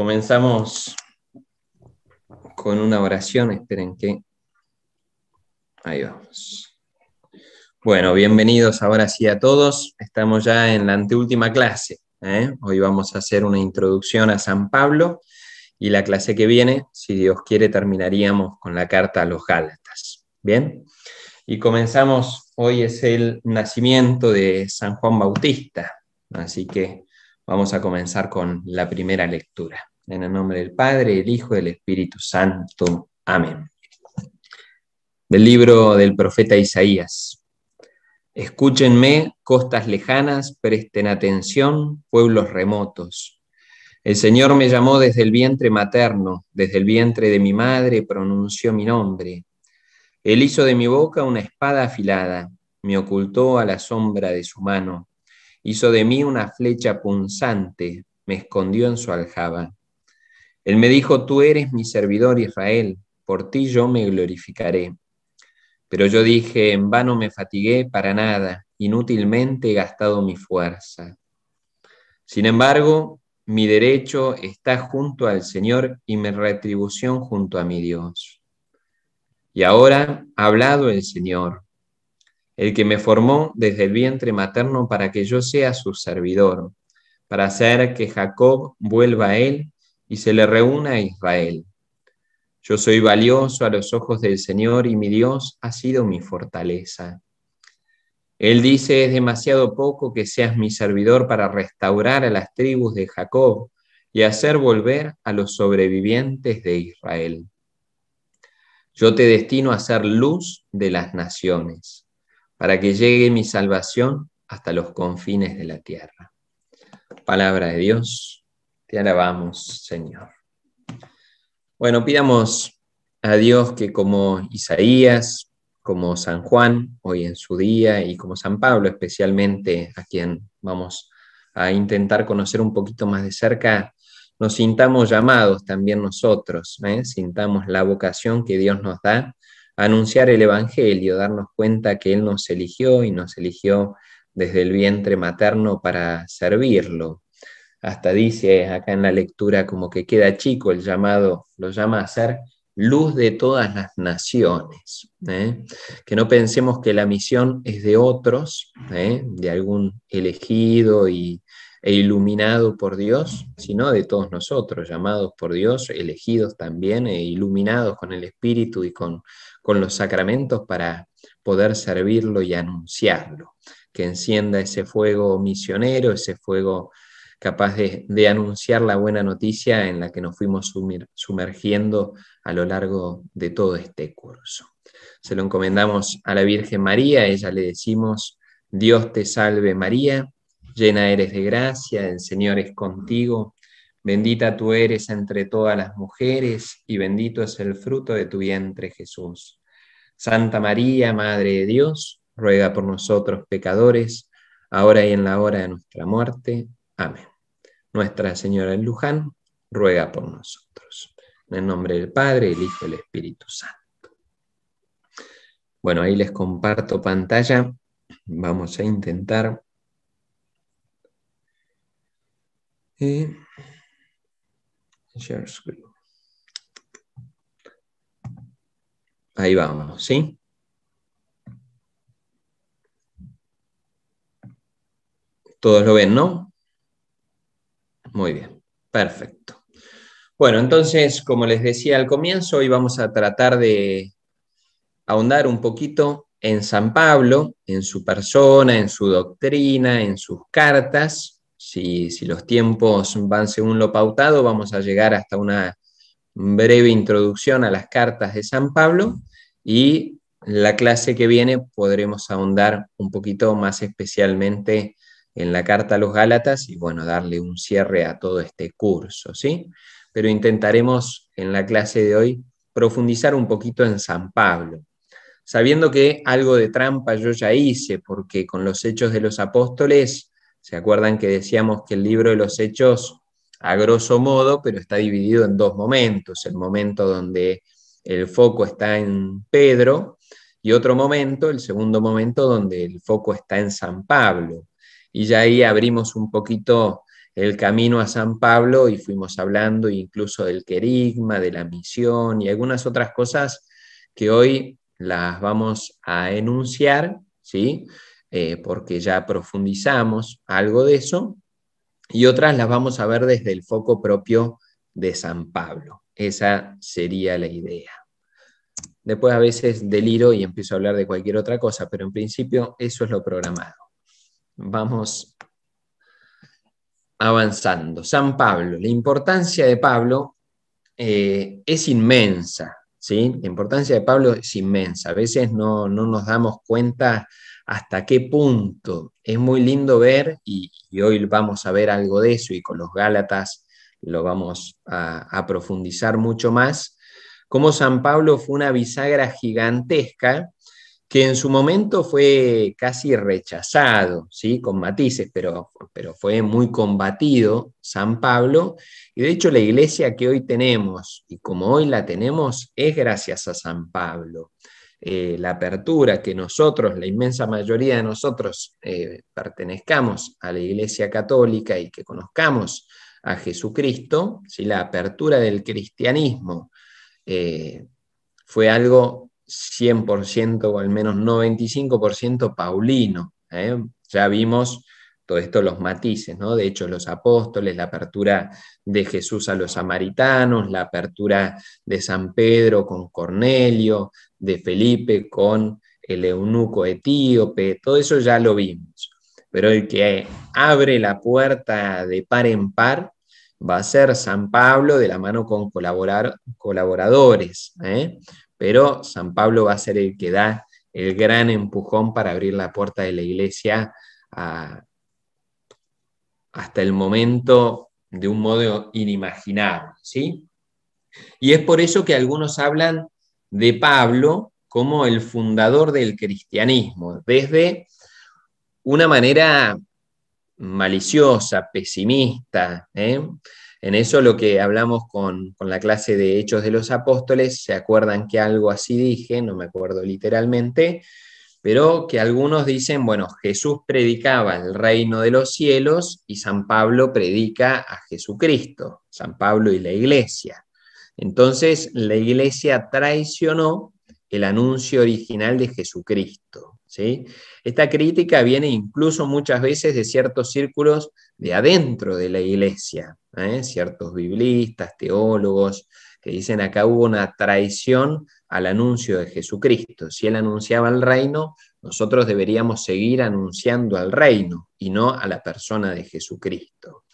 Comenzamos con una oración, esperen que... Ahí vamos. Bueno, bienvenidos ahora sí a todos. Estamos ya en la anteúltima clase. ¿eh? Hoy vamos a hacer una introducción a San Pablo y la clase que viene, si Dios quiere, terminaríamos con la carta a los Gálatas. Bien, y comenzamos, hoy es el nacimiento de San Juan Bautista, así que vamos a comenzar con la primera lectura. En el nombre del Padre, el Hijo y del Espíritu Santo. Amén. Del libro del profeta Isaías. Escúchenme, costas lejanas, presten atención, pueblos remotos. El Señor me llamó desde el vientre materno, desde el vientre de mi madre pronunció mi nombre. Él hizo de mi boca una espada afilada, me ocultó a la sombra de su mano, hizo de mí una flecha punzante, me escondió en su aljaba. Él me dijo, tú eres mi servidor Israel, por ti yo me glorificaré. Pero yo dije, en vano me fatigué para nada, inútilmente he gastado mi fuerza. Sin embargo, mi derecho está junto al Señor y mi retribución junto a mi Dios. Y ahora ha hablado el Señor, el que me formó desde el vientre materno para que yo sea su servidor, para hacer que Jacob vuelva a él y se le reúna a Israel. Yo soy valioso a los ojos del Señor y mi Dios ha sido mi fortaleza. Él dice, es demasiado poco que seas mi servidor para restaurar a las tribus de Jacob y hacer volver a los sobrevivientes de Israel. Yo te destino a ser luz de las naciones, para que llegue mi salvación hasta los confines de la tierra. Palabra de Dios. Te alabamos, Señor. Bueno, pidamos a Dios que como Isaías, como San Juan, hoy en su día, y como San Pablo especialmente, a quien vamos a intentar conocer un poquito más de cerca, nos sintamos llamados también nosotros, ¿eh? sintamos la vocación que Dios nos da a anunciar el Evangelio, darnos cuenta que Él nos eligió y nos eligió desde el vientre materno para servirlo, hasta dice acá en la lectura como que queda chico el llamado, lo llama a ser luz de todas las naciones. ¿eh? Que no pensemos que la misión es de otros, ¿eh? de algún elegido e iluminado por Dios, sino de todos nosotros, llamados por Dios, elegidos también e iluminados con el Espíritu y con, con los sacramentos para poder servirlo y anunciarlo. Que encienda ese fuego misionero, ese fuego capaz de, anunciar la buena noticia en la que nos fuimos sumergiendo a lo largo de todo este curso. Se lo encomendamos a la Virgen María, ella le decimos, Dios te salve María, llena eres de gracia, el Señor es contigo, bendita tú eres entre todas las mujeres y bendito es el fruto de tu vientre Jesús. Santa María, Madre de Dios, ruega por nosotros pecadores, ahora y en la hora de nuestra muerte. Amén. Nuestra Señora en Luján, ruega por nosotros. En el nombre del Padre, el Hijo y el Espíritu Santo. Bueno, ahí les comparto pantalla. Vamos a intentar. Eh, share screen. Ahí vamos, ¿sí? Todos lo ven, ¿no? Muy bien, perfecto. Bueno, entonces, como les decía al comienzo, hoy vamos a tratar de ahondar un poquito en San Pablo, en su persona, en su doctrina, en sus cartas. Si, los tiempos van según lo pautado, vamos a llegar hasta una breve introducción a las cartas de San Pablo y la clase que viene podremos ahondar un poquito más especialmente en la carta a los Gálatas y bueno, darle un cierre a todo este curso, ¿sí? Pero intentaremos en la clase de hoy profundizar un poquito en San Pablo, sabiendo que algo de trampa yo ya hice, porque con los hechos de los apóstoles, ¿se acuerdan que decíamos que el libro de los hechos, a grosso modo, pero está dividido en dos momentos, el momento donde el foco está en Pedro y otro momento, el segundo momento, donde el foco está en San Pablo y ya ahí abrimos un poquito el camino a San Pablo y fuimos hablando incluso del querigma, de la misión y algunas otras cosas que hoy las vamos a enunciar, ¿sí? Eh, porque ya profundizamos algo de eso, y otras las vamos a ver desde el foco propio de San Pablo. Esa sería la idea. Después a veces deliro y empiezo a hablar de cualquier otra cosa, pero en principio eso es lo programado vamos avanzando. San Pablo, la importancia de Pablo eh, es inmensa, ¿sí? La importancia de Pablo es inmensa. A veces no, nos damos cuenta hasta qué punto. Es muy lindo ver, y, hoy vamos a ver algo de eso, y con los Gálatas lo vamos a, a profundizar mucho más, cómo San Pablo fue una bisagra gigantesca que en su momento fue casi rechazado, ¿sí? con matices, pero, pero fue muy combatido San Pablo, y de hecho la iglesia que hoy tenemos y como hoy la tenemos es gracias a San Pablo. Eh, la apertura que nosotros, la inmensa mayoría de nosotros, eh, pertenezcamos a la iglesia católica y que conozcamos a Jesucristo, la apertura del cristianismo eh, fue algo 100% o al menos 95% paulino. ¿eh? Ya vimos todo esto, los matices, ¿no? De hecho, los apóstoles, la apertura de Jesús a los samaritanos, la apertura de San Pedro con Cornelio, de Felipe con el eunuco etíope, todo eso ya lo vimos. Pero el que abre la puerta de par en par va a ser San Pablo de la mano con colaborar, colaboradores. ¿eh? pero San Pablo va a ser el que da el gran empujón para abrir la puerta de la iglesia hasta el momento de un modo inimaginable. ¿sí? Y es por eso que algunos hablan de Pablo como el fundador del cristianismo, desde una manera maliciosa, pesimista, ¿eh? En eso lo que hablamos con, con, la clase de Hechos de los Apóstoles, se acuerdan que algo así dije, no me acuerdo literalmente, pero que algunos dicen, bueno, Jesús predicaba el reino de los cielos y San Pablo predica a Jesucristo, San Pablo y la iglesia. Entonces la iglesia traicionó el anuncio original de Jesucristo. Esta crítica viene incluso muchas veces de ciertos círculos de adentro de la iglesia, ¿eh? ciertos biblistas, teólogos, que dicen acá hubo una traición al anuncio de Jesucristo. Si él anunciaba el reino, nosotros deberíamos seguir anunciando al reino y no a la persona de Jesucristo.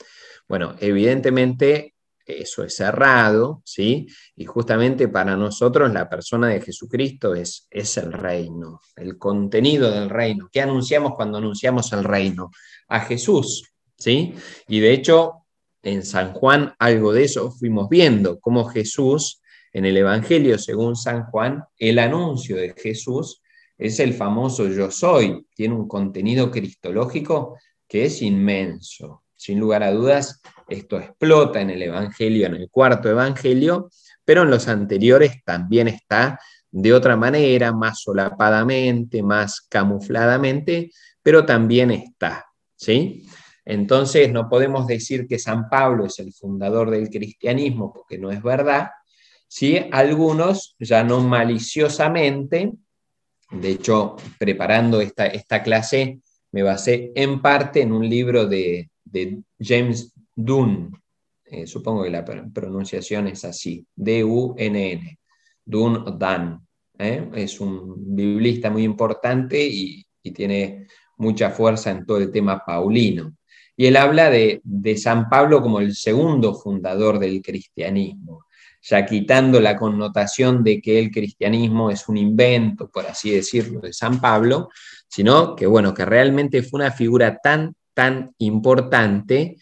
Bueno, evidentemente eso es cerrado, ¿sí? Y justamente para nosotros la persona de Jesucristo es, es el reino, el contenido del reino. ¿Qué anunciamos cuando anunciamos el reino? A Jesús, ¿sí? Y de hecho, en San Juan algo de eso fuimos viendo, como Jesús, en el Evangelio según San Juan, el anuncio de Jesús es el famoso yo soy, tiene un contenido cristológico que es inmenso. Sin lugar a dudas, esto explota en el Evangelio, en el cuarto Evangelio, pero en los anteriores también está de otra manera, más solapadamente, más camufladamente, pero también está, ¿sí? Entonces no podemos decir que San Pablo es el fundador del cristianismo, porque no es verdad, ¿sí? Algunos ya no maliciosamente, de hecho, preparando esta, esta clase, me basé en parte en un libro de, de James Dun, eh, supongo que la pronunciación es así, D-U-N-N, Dun Dan. ¿eh? Es un biblista muy importante y, tiene mucha fuerza en todo el tema paulino. Y él habla de, de San Pablo como el segundo fundador del cristianismo, ya quitando la connotación de que el cristianismo es un invento, por así decirlo, de San Pablo, sino que bueno, que realmente fue una figura tan, tan importante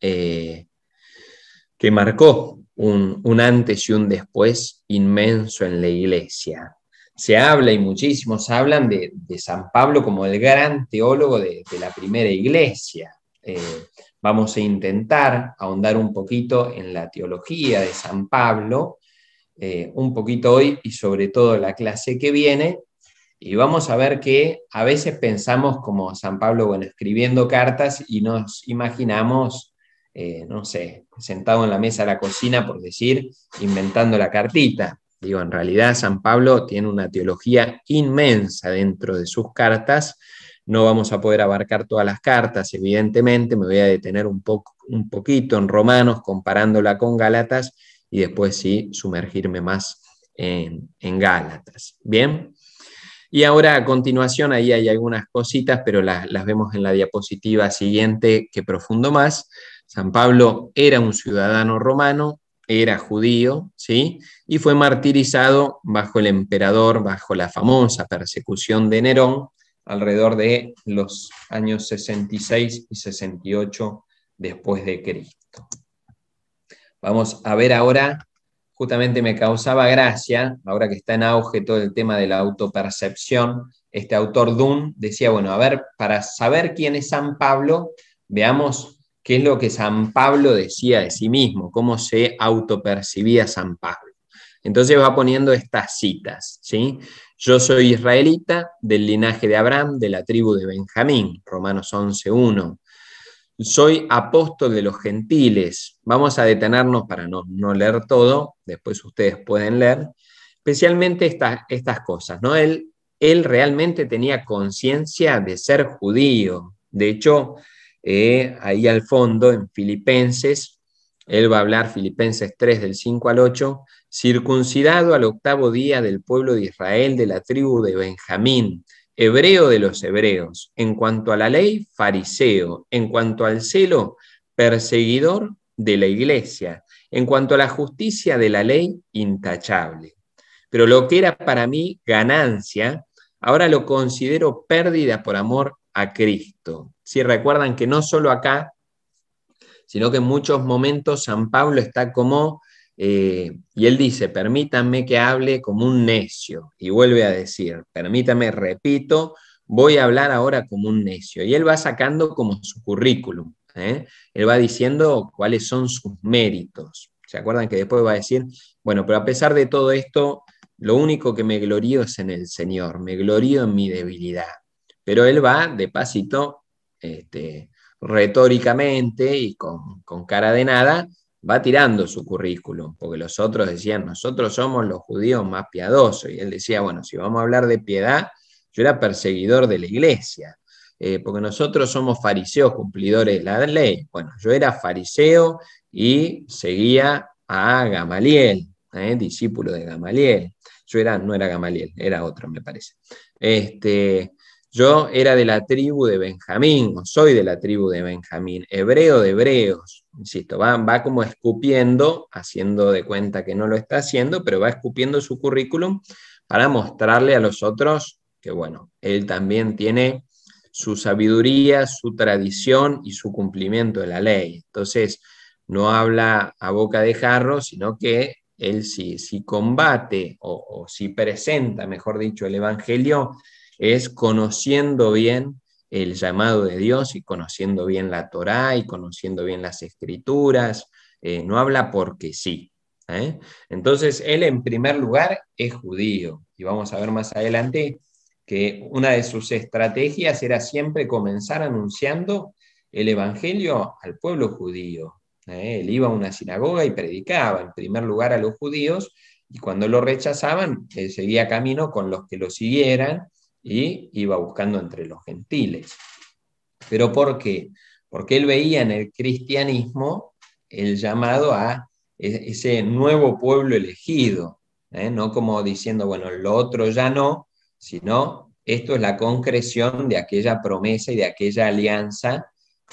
eh, que, marcó un, antes y un después inmenso en la iglesia se habla y muchísimos hablan de, San Pablo como el gran teólogo de, la primera iglesia. Eh, vamos a intentar ahondar un poquito en la teología de San Pablo, eh, un poquito hoy y sobre todo la clase que viene, y vamos a ver que a veces pensamos como San Pablo, bueno, escribiendo cartas y nos imaginamos, eh, no sé, sentado en la mesa de la cocina, por decir, inventando la cartita. Digo, en realidad San Pablo tiene una teología inmensa dentro de sus cartas. No vamos a poder abarcar todas las cartas, evidentemente. Me voy a detener un, un poquito en Romanos, comparándola con Gálatas, y después sí sumergirme más en, en Gálatas. Bien. Y ahora a continuación, ahí hay algunas cositas, pero las vemos en la diapositiva siguiente que profundo más. San Pablo era un ciudadano romano, era judío, ¿sí? Y fue martirizado bajo el emperador, bajo la famosa persecución de Nerón, alrededor de los años 66 y 68 después de Cristo. Vamos a ver ahora justamente me causaba gracia, ahora que está en auge todo el tema de la autopercepción, este autor Dunn decía, bueno, a ver, para saber quién es San Pablo, veamos qué es lo que San Pablo decía de sí mismo, cómo se autopercibía San Pablo. Entonces va poniendo estas citas, ¿sí? Yo soy israelita del linaje de Abraham, de la tribu de Benjamín, Romanos 11.1 soy apóstol de los gentiles. Vamos a detenernos para no, no leer todo, después ustedes pueden leer, especialmente estas estas cosas. ¿no? Él, él realmente tenía conciencia de ser judío. De hecho, eh, ahí al fondo, en Filipenses, él va a hablar Filipenses 3 del 5 al 8, circuncidado al octavo día del pueblo de Israel de la tribu de Benjamín hebreo de los hebreos, en cuanto a la ley, fariseo, en cuanto al celo, perseguidor de la iglesia, en cuanto a la justicia de la ley, intachable. Pero lo que era para mí ganancia, ahora lo considero pérdida por amor a Cristo. Si recuerdan que no solo acá, sino que en muchos momentos San Pablo está como eh, y él dice, permítanme que hable como un necio. Y vuelve a decir, permítame, repito, voy a hablar ahora como un necio. Y él va sacando como su currículum. ¿eh? Él va diciendo cuáles son sus méritos. ¿Se acuerdan que después va a decir, bueno, pero a pesar de todo esto, lo único que me glorío es en el Señor, me glorío en mi debilidad. Pero él va de pasito, este, retóricamente y con, con cara de nada, va tirando su currículum, porque los otros decían, nosotros somos los judíos más piadosos. Y él decía, bueno, si vamos a hablar de piedad, yo era perseguidor de la iglesia, eh, porque nosotros somos fariseos cumplidores de la ley. Bueno, yo era fariseo y seguía a Gamaliel, eh, discípulo de Gamaliel. Yo era, no era Gamaliel, era otro, me parece. Este, yo era de la tribu de Benjamín, o soy de la tribu de Benjamín, hebreo de hebreos, insisto, va, va como escupiendo, haciendo de cuenta que no lo está haciendo, pero va escupiendo su currículum para mostrarle a los otros que, bueno, él también tiene su sabiduría, su tradición y su cumplimiento de la ley. Entonces, no habla a boca de jarro, sino que él si, combate o si presenta, mejor dicho, el Evangelio es conociendo bien el llamado de Dios y conociendo bien la Torá y conociendo bien las escrituras, eh, no habla porque sí. ¿eh? Entonces, él en primer lugar es judío y vamos a ver más adelante que una de sus estrategias era siempre comenzar anunciando el Evangelio al pueblo judío. ¿eh? Él iba a una sinagoga y predicaba en primer lugar a los judíos y cuando lo rechazaban, seguía camino con los que lo siguieran y iba buscando entre los gentiles. ¿Pero por qué? Porque él veía en el cristianismo el llamado a e-, ese nuevo pueblo elegido, ¿eh? no como diciendo, bueno, lo otro ya no, sino esto es la concreción de aquella promesa y de aquella alianza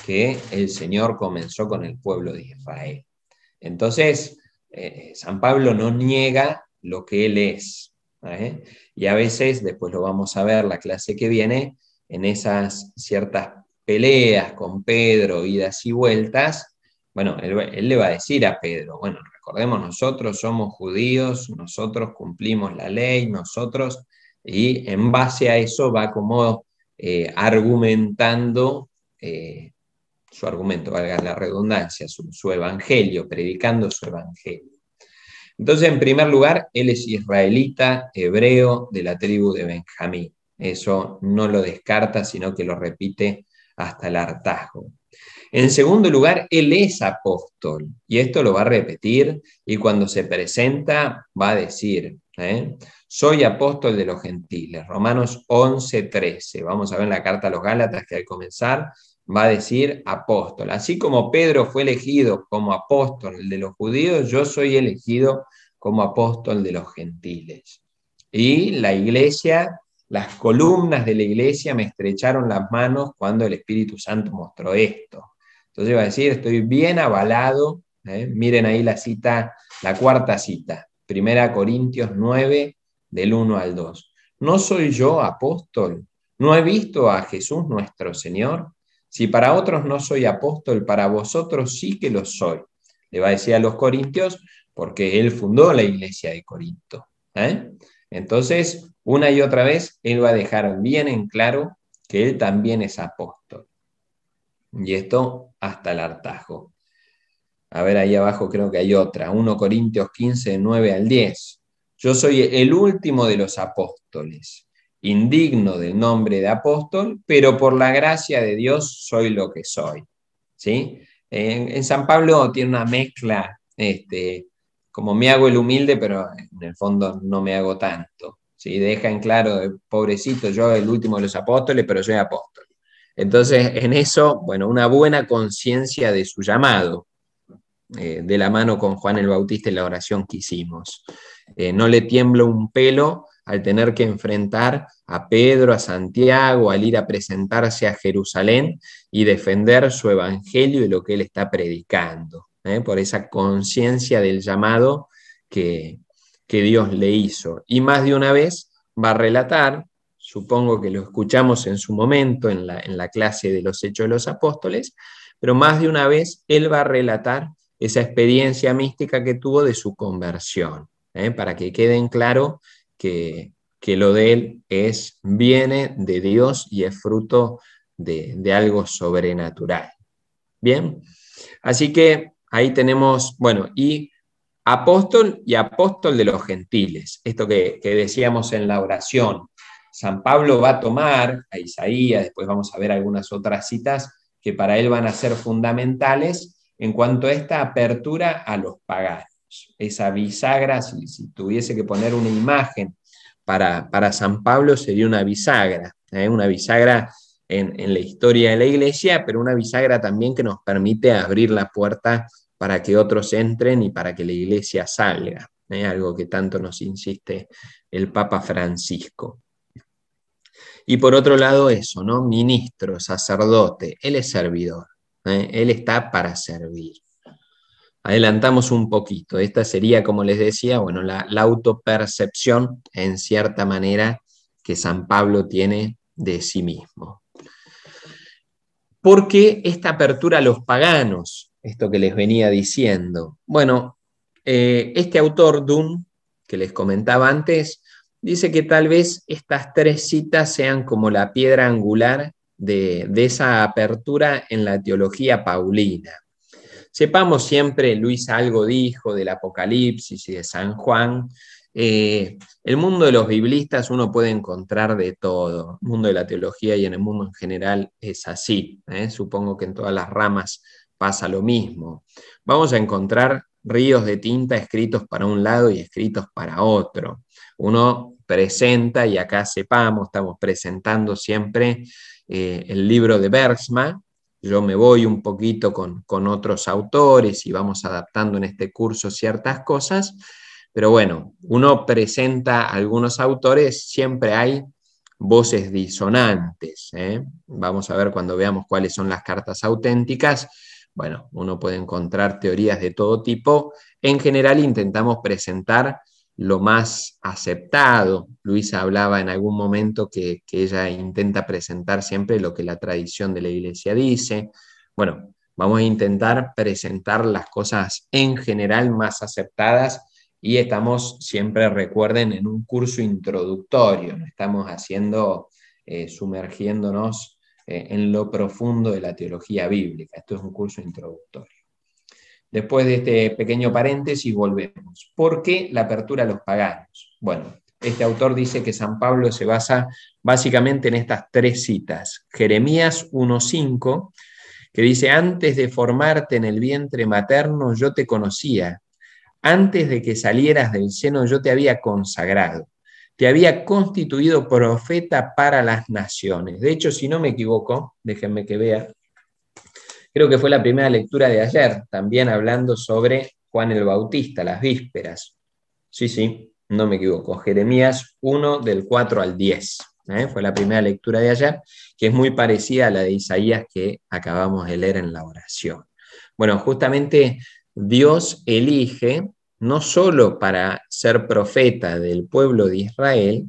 que el Señor comenzó con el pueblo de Israel. Entonces, eh, San Pablo no niega lo que Él es, ¿eh? Y a veces, después lo vamos a ver la clase que viene, en esas ciertas peleas con Pedro, idas y vueltas, bueno, él, le va a decir a Pedro, bueno, recordemos, nosotros somos judíos, nosotros cumplimos la ley, nosotros, y en base a eso va como eh, argumentando eh, su argumento, valga la redundancia, su evangelio, predicando su evangelio. Entonces, en primer lugar, él es israelita, hebreo de la tribu de Benjamín. Eso no lo descarta, sino que lo repite hasta el hartazgo. En segundo lugar, él es apóstol, y esto lo va a repetir, y cuando se presenta va a decir, ¿eh? soy apóstol de los gentiles, Romanos 11, 13, vamos a ver la carta a los Gálatas que al comenzar va a decir apóstol. Así como Pedro fue elegido como apóstol de los judíos, yo soy elegido como apóstol de los gentiles. Y la iglesia, las columnas de la iglesia me estrecharon las manos cuando el Espíritu Santo mostró esto. Entonces va a decir, estoy bien avalado. ¿eh? Miren ahí la cita, la cuarta cita, Primera Corintios 9, del 1 al 2. ¿No soy yo apóstol? ¿No he visto a Jesús nuestro Señor? Si para otros no soy apóstol, para vosotros sí que lo soy. Le va a decir a los corintios, porque él fundó la iglesia de Corinto. ¿eh? Entonces, una y otra vez, él va a dejar bien en claro que él también es apóstol. Y esto hasta el hartajo. A ver, ahí abajo creo que hay otra, 1 Corintios 15, 9 al 10. Yo soy el último de los apóstoles indigno del nombre de apóstol, pero por la gracia de Dios soy lo que soy. ¿sí? En, San Pablo tiene una mezcla, este, como me hago el humilde, pero en el fondo no me hago tanto. ¿sí? Deja en claro, eh, pobrecito, yo el último de los apóstoles, pero soy apóstol. Entonces, en eso, bueno, una buena conciencia de su llamado, eh, de la mano con Juan el Bautista en la oración que hicimos. Eh, no le tiemblo un pelo al tener que enfrentar a Pedro, a Santiago, al ir a presentarse a Jerusalén y defender su evangelio y lo que él está predicando, ¿eh? por esa conciencia del llamado que, Dios le hizo. Y más de una vez va a relatar, supongo que lo escuchamos en su momento en la, clase de los Hechos de los Apóstoles, pero más de una vez él va a relatar esa experiencia mística que tuvo de su conversión, ¿eh? para que queden claro que, lo de él es, viene de Dios y es fruto de, algo sobrenatural. Bien, así que ahí tenemos, bueno, y apóstol y apóstol de los gentiles, esto que, que, decíamos en la oración. San Pablo va a tomar a Isaías, después vamos a ver algunas otras citas que para él van a ser fundamentales en cuanto a esta apertura a los paganos esa bisagra, si, tuviese que poner una imagen para, San Pablo, sería una bisagra, ¿eh? una bisagra en, la historia de la iglesia, pero una bisagra también que nos permite abrir la puerta para que otros entren y para que la iglesia salga, ¿eh? algo que tanto nos insiste el Papa Francisco. Y por otro lado eso, ¿no? Ministro, sacerdote, él es servidor, ¿eh? él está para servir adelantamos un poquito. Esta sería, como les decía, bueno, la, autopercepción, en cierta manera, que San Pablo tiene de sí mismo. ¿Por qué esta apertura a los paganos? Esto que les venía diciendo. Bueno, eh, este autor, Dunn, que les comentaba antes, dice que tal vez estas tres citas sean como la piedra angular de esa apertura en la teología paulina sepamos siempre, Luis algo dijo del Apocalipsis y de San Juan, eh, el mundo de los biblistas uno puede encontrar de todo, el mundo de la teología y en el mundo en general es así, ¿eh? supongo que en todas las ramas pasa lo mismo. Vamos a encontrar ríos de tinta escritos para un lado y escritos para otro. Uno presenta, y acá sepamos, estamos presentando siempre eh, el libro de Bergsma, yo me voy un poquito con, otros autores y vamos adaptando en este curso ciertas cosas, pero bueno, uno presenta algunos autores, siempre hay voces disonantes. ¿eh? Vamos a ver cuando veamos cuáles son las cartas auténticas. Bueno, uno puede encontrar teorías de todo tipo. En general intentamos presentar lo más aceptado. Luisa hablaba en algún momento que, ella intenta presentar siempre lo que la tradición de la iglesia dice. Bueno, vamos a intentar presentar las cosas en general más aceptadas y estamos siempre, recuerden, en un curso introductorio, no estamos haciendo, eh, sumergiéndonos eh, en lo profundo de la teología bíblica. Esto es un curso introductorio. Después de este pequeño paréntesis volvemos. ¿Por qué la apertura a los paganos? Bueno, este autor dice que San Pablo se basa básicamente en estas tres citas. Jeremías 1.5, que dice, antes de formarte en el vientre materno yo te conocía, antes de que salieras del seno yo te había consagrado, te había constituido profeta para las naciones. De hecho, si no me equivoco, déjenme que vea, creo que fue la primera lectura de ayer, también hablando sobre Juan el Bautista, las vísperas. Sí, sí, no me equivoco, Jeremías 1 del 4 al 10. ¿eh? Fue la primera lectura de ayer, que es muy parecida a la de Isaías que acabamos de leer en la oración. Bueno, justamente Dios elige no solo para ser profeta del pueblo de Israel,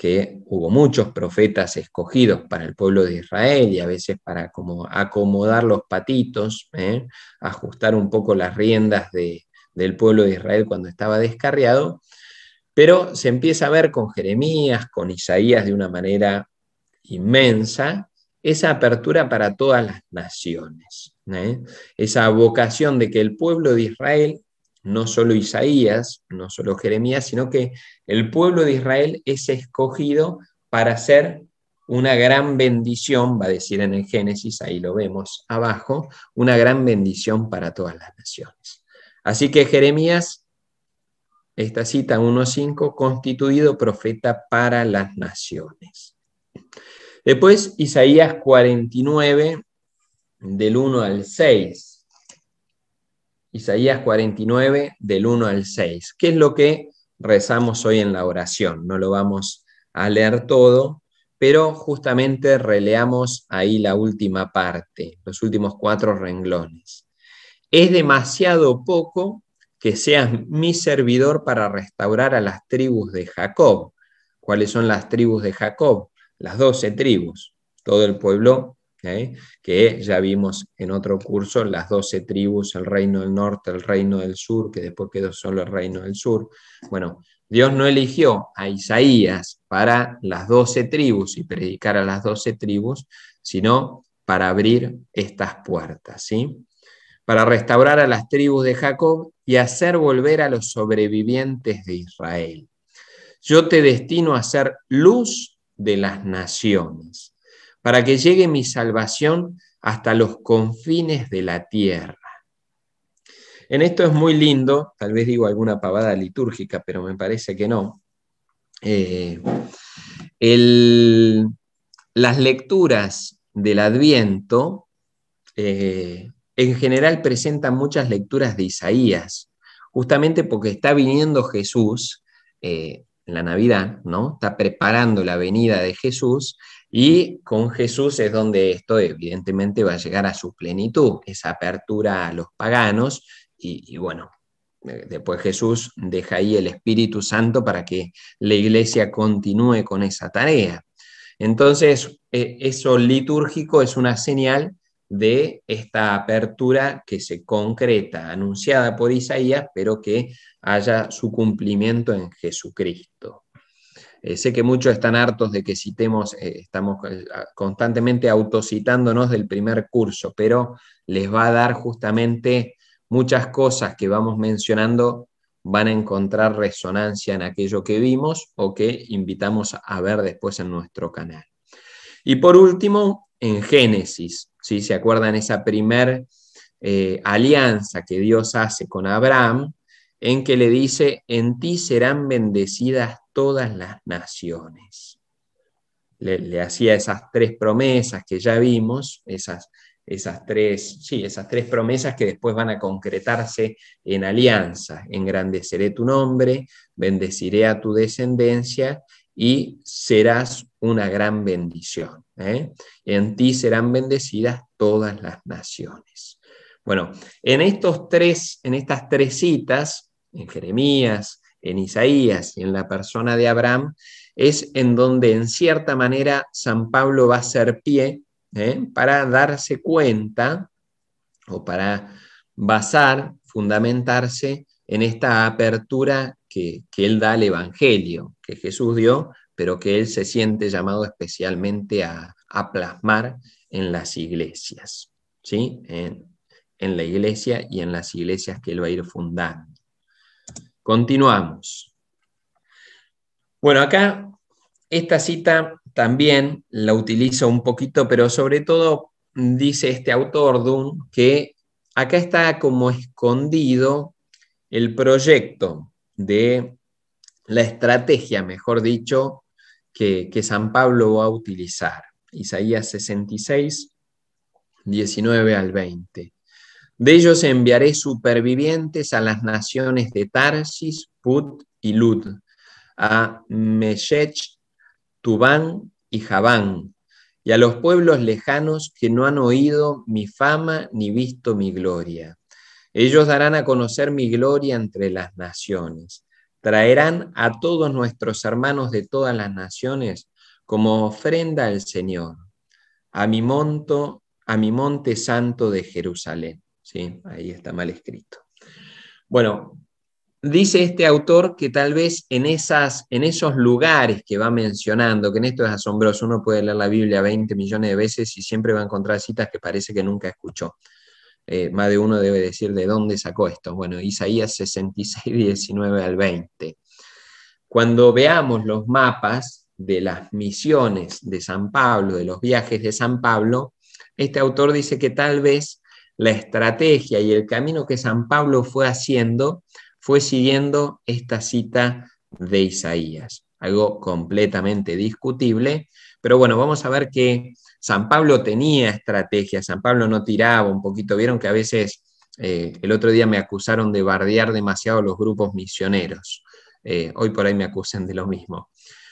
que hubo muchos profetas escogidos para el pueblo de Israel y a veces para acomodar los patitos, ¿eh? ajustar un poco las riendas del pueblo de Israel cuando estaba descarriado, pero se empieza a ver con Jeremías, con Isaías de una manera inmensa, esa apertura para todas las naciones, ¿eh? esa vocación de que el pueblo de Israel no solo Isaías, no solo Jeremías, sino que el pueblo de Israel es escogido para ser una gran bendición, va a decir en el Génesis, ahí lo vemos abajo, una gran bendición para todas las naciones. Así que Jeremías, esta cita 1.5, constituido profeta para las naciones. Después Isaías 49, del 1 al 6 Isaías 49, del 1 al 6, ¿Qué es lo que rezamos hoy en la oración. No lo vamos a leer todo, pero justamente releamos ahí la última parte, los últimos cuatro renglones. Es demasiado poco que seas mi servidor para restaurar a las tribus de Jacob. ¿Cuáles son las tribus de Jacob? Las doce tribus, todo el pueblo que ya vimos en otro curso, las doce tribus, el reino del norte, el reino del sur, que después quedó solo el reino del sur. Bueno, Dios no eligió a Isaías para las doce tribus y predicar a las doce tribus, sino para abrir estas puertas, ¿sí? para restaurar a las tribus de Jacob y hacer volver a los sobrevivientes de Israel. Yo te destino a ser luz de las naciones para que llegue mi salvación hasta los confines de la tierra. En esto es muy lindo, tal vez digo alguna pavada litúrgica, pero me parece que no. Eh, las lecturas del Adviento eh, en general presentan muchas lecturas de Isaías, justamente porque está viniendo Jesús eh, en la Navidad, ¿no? Está preparando la venida de Jesús y con Jesús es donde esto evidentemente va a llegar a su plenitud, esa apertura a los paganos. Y, bueno, eh, después Jesús deja ahí el Espíritu Santo para que la iglesia continúe con esa tarea. Entonces, eh, eso litúrgico es una señal de esta apertura que se concreta, anunciada por Isaías, pero que haya su cumplimiento en Jesucristo. Eh, sé que muchos están hartos de que citemos, eh, estamos eh, constantemente autocitándonos del primer curso, pero les va a dar justamente muchas cosas que vamos mencionando, van a encontrar resonancia en aquello que vimos o que invitamos a ver después en nuestro canal. Y por último, en Génesis, si se acuerdan esa primera alianza que Dios hace con Abraham, en que le dice, en ti serán bendecidas todas las naciones. Le, hacía esas tres promesas que ya vimos, esas, esas, tres, sí, esas tres promesas que después van a concretarse en alianza. Engrandeceré tu nombre, bendeciré a tu descendencia y serás una gran bendición. ¿eh? En ti serán bendecidas todas las naciones. Bueno, en, estos tres, en estas tres citas, en Jeremías, en Isaías y en la persona de Abraham, es en donde en cierta manera San Pablo va a ser pie ¿eh? para darse cuenta o para basar, fundamentarse en esta apertura que, él da al Evangelio, que Jesús dio, pero que él se siente llamado especialmente a, plasmar en las iglesias, ¿sí? En, en la iglesia y en las iglesias que él va a ir fundando. Continuamos. Bueno, acá esta cita también la utilizo un poquito, pero sobre todo dice este autor, Dunn, que acá está como escondido el proyecto de la estrategia, mejor dicho, que, que, San Pablo va a utilizar. Isaías 66, 19 al 20. De ellos enviaré supervivientes a las naciones de Tarsis, Put y Lud, a Meshech, Tubán y Javán, y a los pueblos lejanos que no han oído mi fama ni visto mi gloria. Ellos darán a conocer mi gloria entre las naciones. Traerán a todos nuestros hermanos de todas las naciones como ofrenda al Señor, a mi monto, a mi monte santo de Jerusalén. ¿sí? Ahí está mal escrito. Bueno, dice este autor que tal vez en, esas, en esos lugares que va mencionando, que en esto es asombroso, uno puede leer la Biblia 20 millones de veces y siempre va a encontrar citas que parece que nunca escuchó. Eh, más de uno debe decir de dónde sacó esto. Bueno, Isaías 66, 19 al 20. Cuando veamos los mapas de las misiones de San Pablo, de los viajes de San Pablo, este autor dice que tal vez la estrategia y el camino que San Pablo fue haciendo fue siguiendo esta cita de Isaías, algo completamente discutible, pero bueno, vamos a ver que San Pablo tenía estrategia, San Pablo no tiraba un poquito, vieron que a veces eh, el otro día me acusaron de bardear demasiado los grupos misioneros, eh, hoy por ahí me acusan de lo mismo,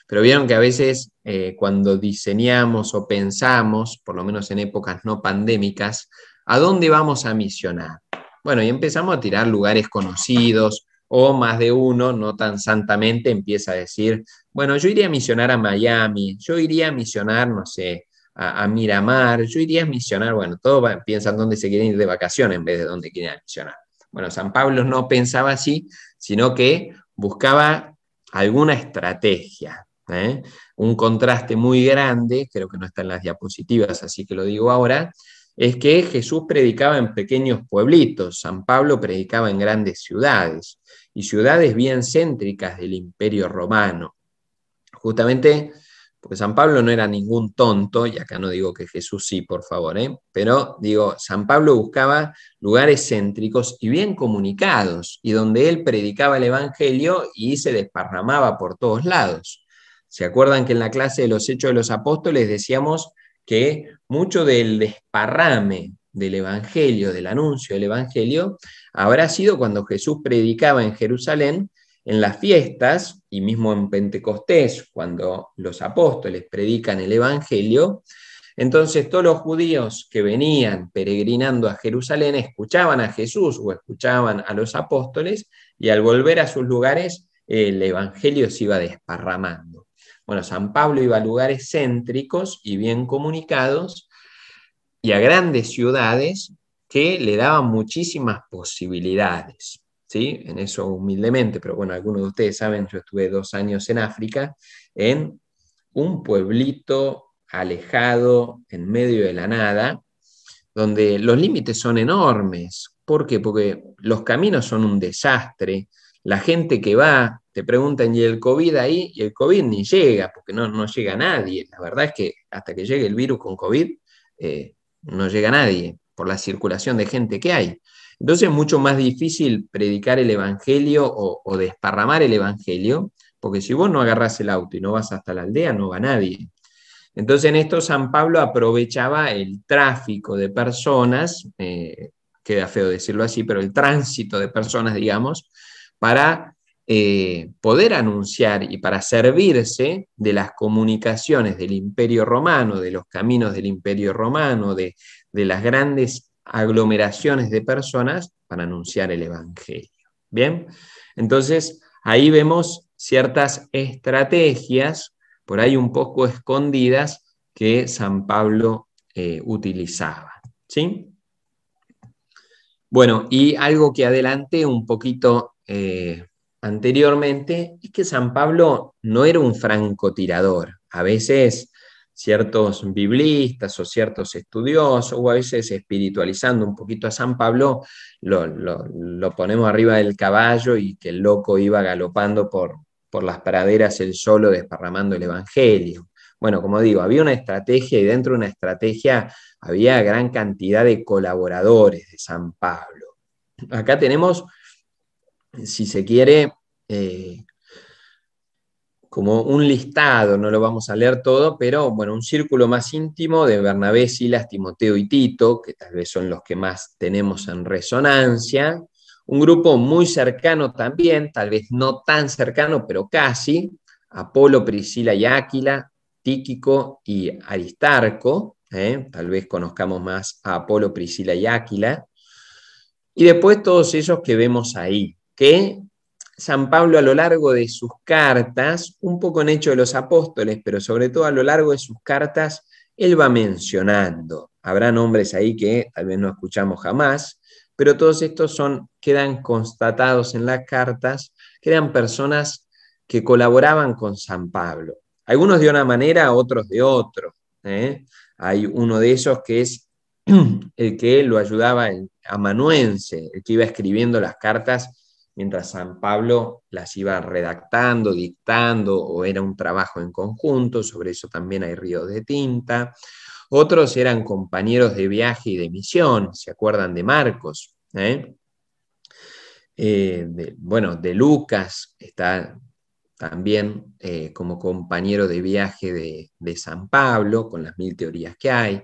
pero vieron que a veces eh, cuando diseñamos o pensamos, por lo menos en épocas no pandémicas, ¿A dónde vamos a misionar? Bueno, y empezamos a tirar lugares conocidos o más de uno, no tan santamente, empieza a decir, bueno, yo iría a misionar a Miami, yo iría a misionar, no sé, a, Miramar, yo iría a misionar, bueno, todos piensan dónde se quieren ir de vacaciones en vez de dónde quieren misionar. Bueno, San Pablo no pensaba así, sino que buscaba alguna estrategia, ¿eh? un contraste muy grande, creo que no está en las diapositivas, así que lo digo ahora, es que Jesús predicaba en pequeños pueblitos, San Pablo predicaba en grandes ciudades y ciudades bien céntricas del imperio romano. Justamente porque San Pablo no era ningún tonto, y acá no digo que Jesús sí, por favor, ¿eh? pero digo, San Pablo buscaba lugares céntricos y bien comunicados, y donde él predicaba el Evangelio y se desparramaba por todos lados. ¿Se acuerdan que en la clase de los Hechos de los Apóstoles decíamos que mucho del desparrame del Evangelio, del anuncio del Evangelio, habrá sido cuando Jesús predicaba en Jerusalén, en las fiestas y mismo en Pentecostés, cuando los apóstoles predican el Evangelio, entonces todos los judíos que venían peregrinando a Jerusalén escuchaban a Jesús o escuchaban a los apóstoles y al volver a sus lugares el Evangelio se iba desparramando. Bueno, San Pablo iba a lugares céntricos y bien comunicados y a grandes ciudades que le daban muchísimas posibilidades. ¿sí? En eso humildemente, pero bueno, algunos de ustedes saben, yo estuve dos años en África, en un pueblito alejado, en medio de la nada, donde los límites son enormes. ¿Por qué? Porque los caminos son un desastre, la gente que va te preguntan, ¿y el COVID ahí? Y el COVID ni llega, porque no, no llega nadie. La verdad es que hasta que llegue el virus con COVID, eh, no llega nadie por la circulación de gente que hay. Entonces es mucho más difícil predicar el Evangelio o, desparramar el Evangelio, porque si vos no agarrás el auto y no vas hasta la aldea, no va nadie. Entonces en esto San Pablo aprovechaba el tráfico de personas, eh, queda feo decirlo así, pero el tránsito de personas, digamos, para eh, poder anunciar y para servirse de las comunicaciones del Imperio Romano, de los caminos del Imperio Romano, de, las grandes aglomeraciones de personas para anunciar el Evangelio. Bien, entonces ahí vemos ciertas estrategias por ahí un poco escondidas que San Pablo eh, utilizaba. ¿sí? Bueno, y algo que adelanté un poquito eh, anteriormente es que San Pablo no era un francotirador. A veces ciertos biblistas o ciertos estudiosos, o a veces espiritualizando un poquito a San Pablo, lo, ponemos arriba del caballo y que el loco iba galopando por, por las praderas él solo desparramando el Evangelio. Bueno, como digo, había una estrategia y dentro de una estrategia había gran cantidad de colaboradores de San Pablo. Acá tenemos si se quiere, eh, como un listado, no lo vamos a leer todo, pero bueno, un círculo más íntimo de Bernabé, Silas, Timoteo y Tito, que tal vez son los que más tenemos en resonancia. Un grupo muy cercano también, tal vez no tan cercano, pero casi, Apolo, Priscila y Áquila, Tíquico y Aristarco, ¿eh? tal vez conozcamos más a Apolo, Priscila y Áquila, y después todos ellos que vemos ahí, que San Pablo a lo largo de sus cartas, un poco en Hecho de los Apóstoles, pero sobre todo a lo largo de sus cartas, él va mencionando. Habrá nombres ahí que tal vez no escuchamos jamás, pero todos estos son, quedan constatados en las cartas, que eran personas que colaboraban con San Pablo. Algunos de una manera, otros de otro. ¿eh? Hay uno de esos que es el que lo ayudaba el amanuense, el que iba escribiendo las cartas mientras San Pablo las iba redactando, dictando, o era un trabajo en conjunto, sobre eso también hay ríos de tinta. Otros eran compañeros de viaje y de misión, ¿se acuerdan de Marcos? Eh? Eh, bueno, de Lucas está también eh, como compañero de viaje de, de San Pablo, con las mil teorías que hay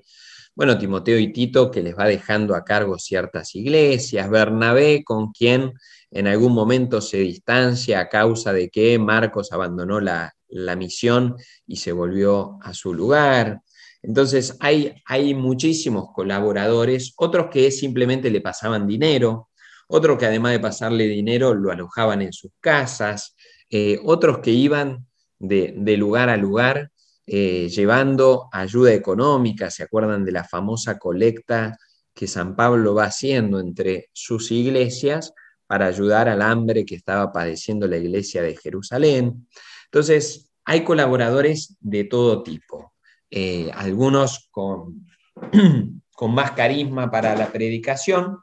bueno, Timoteo y Tito, que les va dejando a cargo ciertas iglesias, Bernabé, con quien en algún momento se distancia a causa de que Marcos abandonó la, misión y se volvió a su lugar. Entonces hay, muchísimos colaboradores, otros que simplemente le pasaban dinero, otros que además de pasarle dinero lo alojaban en sus casas, eh, otros que iban de, lugar a lugar eh, llevando ayuda económica, se acuerdan de la famosa colecta que San Pablo va haciendo entre sus iglesias, para ayudar al hambre que estaba padeciendo la iglesia de Jerusalén. Entonces, hay colaboradores de todo tipo, eh, algunos con, con más carisma para la predicación,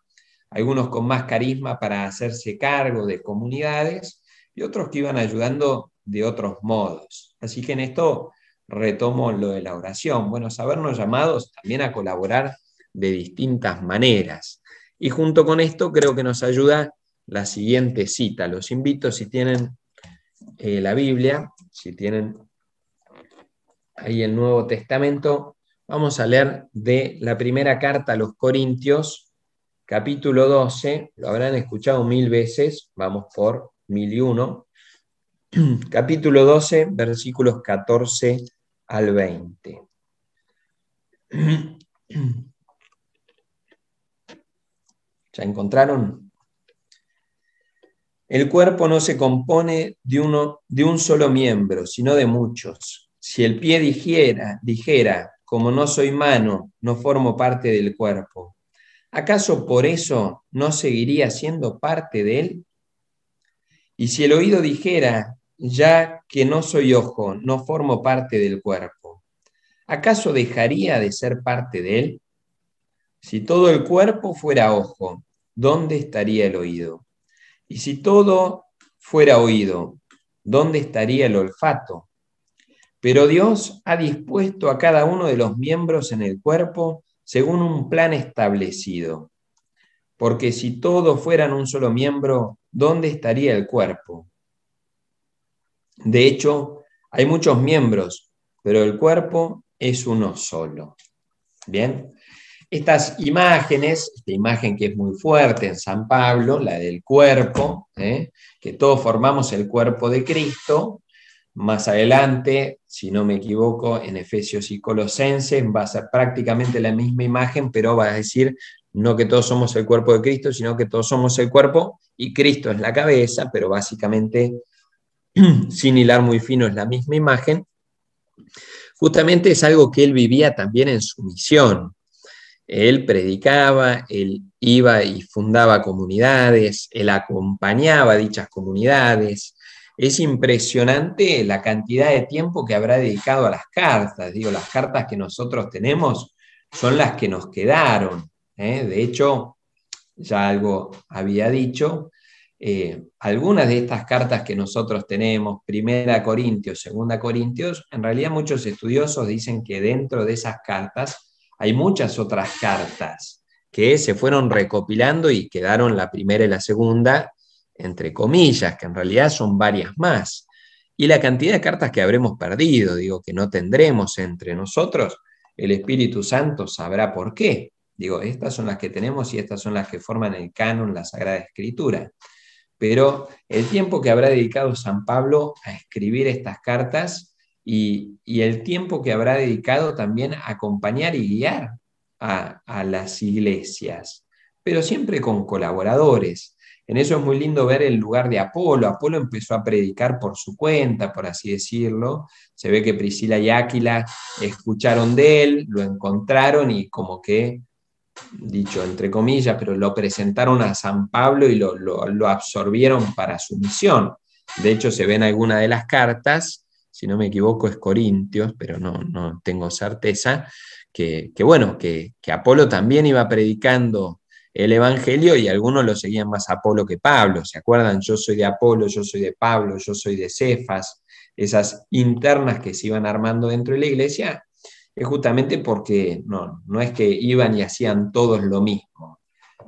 algunos con más carisma para hacerse cargo de comunidades y otros que iban ayudando de otros modos. Así que en esto retomo lo de la oración. Bueno, sabernos llamados también a colaborar de distintas maneras. Y junto con esto creo que nos ayuda la siguiente cita. Los invito, si tienen eh, la Biblia, si tienen ahí el Nuevo Testamento, vamos a leer de la primera carta a los Corintios, capítulo 12, lo habrán escuchado mil veces, vamos por mil y uno, capítulo 12, versículos 14 al 20. ¿Ya encontraron? El cuerpo no se compone de, uno, de un solo miembro, sino de muchos. Si el pie dijera, dijera, como no soy mano, no formo parte del cuerpo, ¿acaso por eso no seguiría siendo parte de él? Y si el oído dijera, ya que no soy ojo, no formo parte del cuerpo, ¿acaso dejaría de ser parte de él? Si todo el cuerpo fuera ojo, ¿dónde estaría el oído? Y si todo fuera oído, ¿dónde estaría el olfato? Pero Dios ha dispuesto a cada uno de los miembros en el cuerpo según un plan establecido. Porque si todos fueran un solo miembro, ¿dónde estaría el cuerpo? De hecho, hay muchos miembros, pero el cuerpo es uno solo. Bien, estas imágenes, esta imagen que es muy fuerte en San Pablo, la del cuerpo, ¿eh? que todos formamos el cuerpo de Cristo, más adelante, si no me equivoco, en Efesios y Colosenses va a ser prácticamente la misma imagen, pero va a decir no que todos somos el cuerpo de Cristo, sino que todos somos el cuerpo y Cristo es la cabeza, pero básicamente, sin hilar muy fino, es la misma imagen. Justamente es algo que él vivía también en su misión, él predicaba, él iba y fundaba comunidades, él acompañaba dichas comunidades. Es impresionante la cantidad de tiempo que habrá dedicado a las cartas. Digo, las cartas que nosotros tenemos son las que nos quedaron. ¿eh? De hecho, ya algo había dicho, eh, algunas de estas cartas que nosotros tenemos, Primera Corintios, Segunda Corintios, en realidad muchos estudiosos dicen que dentro de esas cartas hay muchas otras cartas que se fueron recopilando y quedaron la primera y la segunda, entre comillas, que en realidad son varias más. Y la cantidad de cartas que habremos perdido, digo, que no tendremos entre nosotros, el Espíritu Santo sabrá por qué. Digo, estas son las que tenemos y estas son las que forman el canon, la Sagrada Escritura. Pero el tiempo que habrá dedicado San Pablo a escribir estas cartas y, el tiempo que habrá dedicado también a acompañar y guiar a, las iglesias, pero siempre con colaboradores. En eso es muy lindo ver el lugar de Apolo. Apolo empezó a predicar por su cuenta, por así decirlo. Se ve que Priscila y Áquila escucharon de él, lo encontraron y como que, dicho entre comillas, pero lo presentaron a San Pablo y lo, lo, absorbieron para su misión. De hecho, se ven en algunas de las cartas si no me equivoco es Corintios, pero no, tengo certeza, que, bueno, que, Apolo también iba predicando el Evangelio y algunos lo seguían más Apolo que Pablo, ¿se acuerdan? Yo soy de Apolo, yo soy de Pablo, yo soy de Cefas, esas internas que se iban armando dentro de la iglesia, es justamente porque no, no es que iban y hacían todos lo mismo.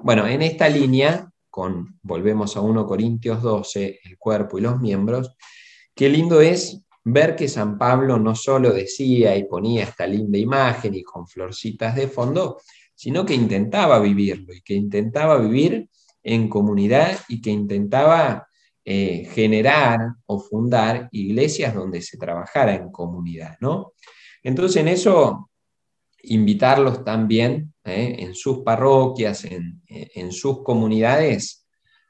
Bueno, en esta línea, con, volvemos a 1 Corintios 12, el cuerpo y los miembros, qué lindo es ver que San Pablo no solo decía y ponía esta linda imagen y con florcitas de fondo, sino que intentaba vivirlo y que intentaba vivir en comunidad y que intentaba eh, generar o fundar iglesias donde se trabajara en comunidad, ¿no? Entonces en eso invitarlos también eh, en sus parroquias, en, sus comunidades,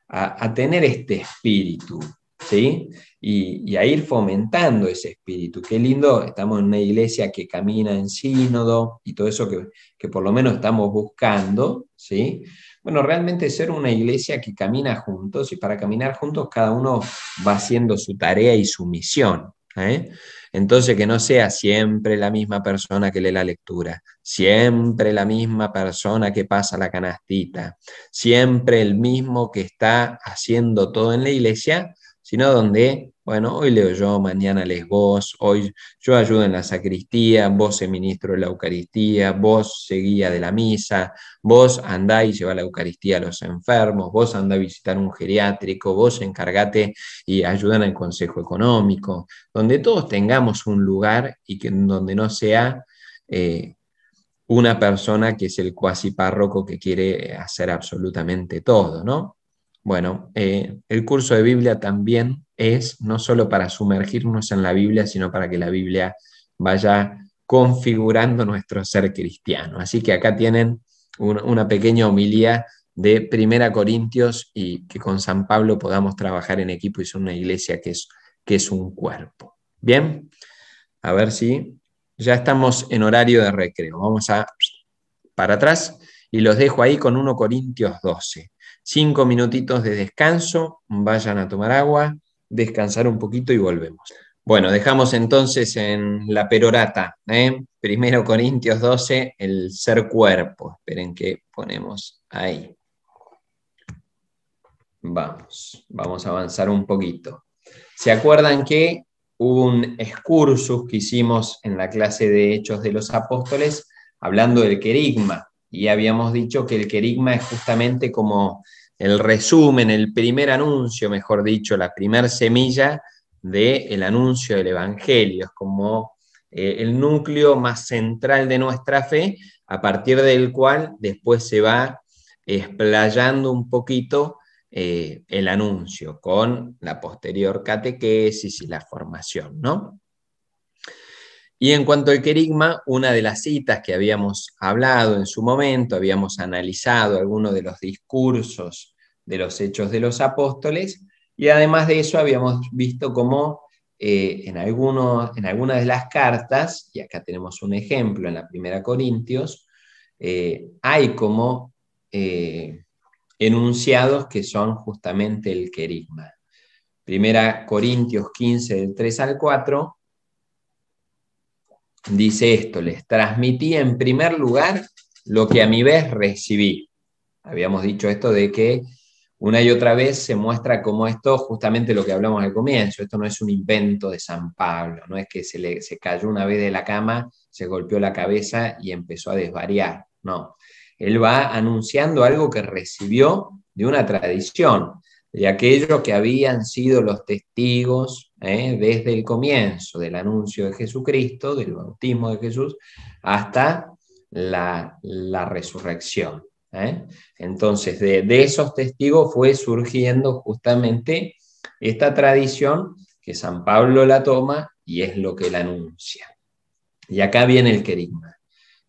a, a, tener este espíritu, ¿sí? y, a ir fomentando ese espíritu. Qué lindo, estamos en una iglesia que camina en sínodo y todo eso que, que por lo menos estamos buscando, ¿sí? Bueno, realmente ser una iglesia que camina juntos y para caminar juntos cada uno va haciendo su tarea y su misión. ¿eh? Entonces, que no sea siempre la misma persona que lee la lectura, siempre la misma persona que pasa la canastita, siempre el mismo que está haciendo todo en la iglesia, sino donde, bueno, hoy leo yo, mañana les vos, hoy yo ayudo en la sacristía, vos se ministro de la Eucaristía, vos seguía de la misa, vos andá y lleva la Eucaristía a los enfermos, vos andá a visitar un geriátrico, vos encargate y ayudan en el Consejo Económico, donde todos tengamos un lugar y que, donde no sea... Eh, una persona que es el cuasi párroco que quiere hacer absolutamente todo, ¿no? Bueno, eh, el curso de Biblia también es no solo para sumergirnos en la Biblia, sino para que la Biblia vaya configurando nuestro ser cristiano. Así que acá tienen una pequeña homilía de Primera Corintios y que con San Pablo podamos trabajar en equipo y ser una iglesia que es, que es un cuerpo. Bien, a ver si ya estamos en horario de recreo. Vamos a para atrás y los dejo ahí con 1 Corintios 12. Cinco minutitos de descanso, vayan a tomar agua, descansar un poquito y volvemos. Bueno, dejamos entonces en la perorata, ¿eh? primero Corintios 12, el ser cuerpo. Esperen que ponemos ahí. Vamos, vamos a avanzar un poquito. ¿Se acuerdan que hubo un excursus que hicimos en la clase de Hechos de los Apóstoles hablando del querigma? y habíamos dicho que el querigma es justamente como el resumen, el primer anuncio, mejor dicho, la primer semilla del el anuncio del Evangelio, es como eh, el núcleo más central de nuestra fe, a partir del cual después se va explayando un poquito eh, el anuncio con la posterior catequesis y la formación, ¿no? Y en cuanto al querigma, una de las citas que habíamos hablado en su momento, habíamos analizado algunos de los discursos de los hechos de los apóstoles, y además de eso habíamos visto cómo eh, en, algunos, en algunas de las cartas, y acá tenemos un ejemplo en la primera Corintios, eh, hay como eh, enunciados que son justamente el querigma. Primera Corintios 15, del 3 al 4, dice esto, les transmití en primer lugar lo que a mi vez recibí. Habíamos dicho esto de que una y otra vez se muestra como esto, justamente lo que hablamos al comienzo, esto no es un invento de San Pablo, no es que se, le, cayó una vez de la cama, se golpeó la cabeza y empezó a desvariar, no. Él va anunciando algo que recibió de una tradición, de aquellos que habían sido los testigos ¿eh? desde el comienzo del anuncio de Jesucristo, del bautismo de Jesús, hasta la, resurrección. ¿eh? Entonces, de, de, esos testigos fue surgiendo justamente esta tradición que San Pablo la toma y es lo que la anuncia. Y acá viene el querigma,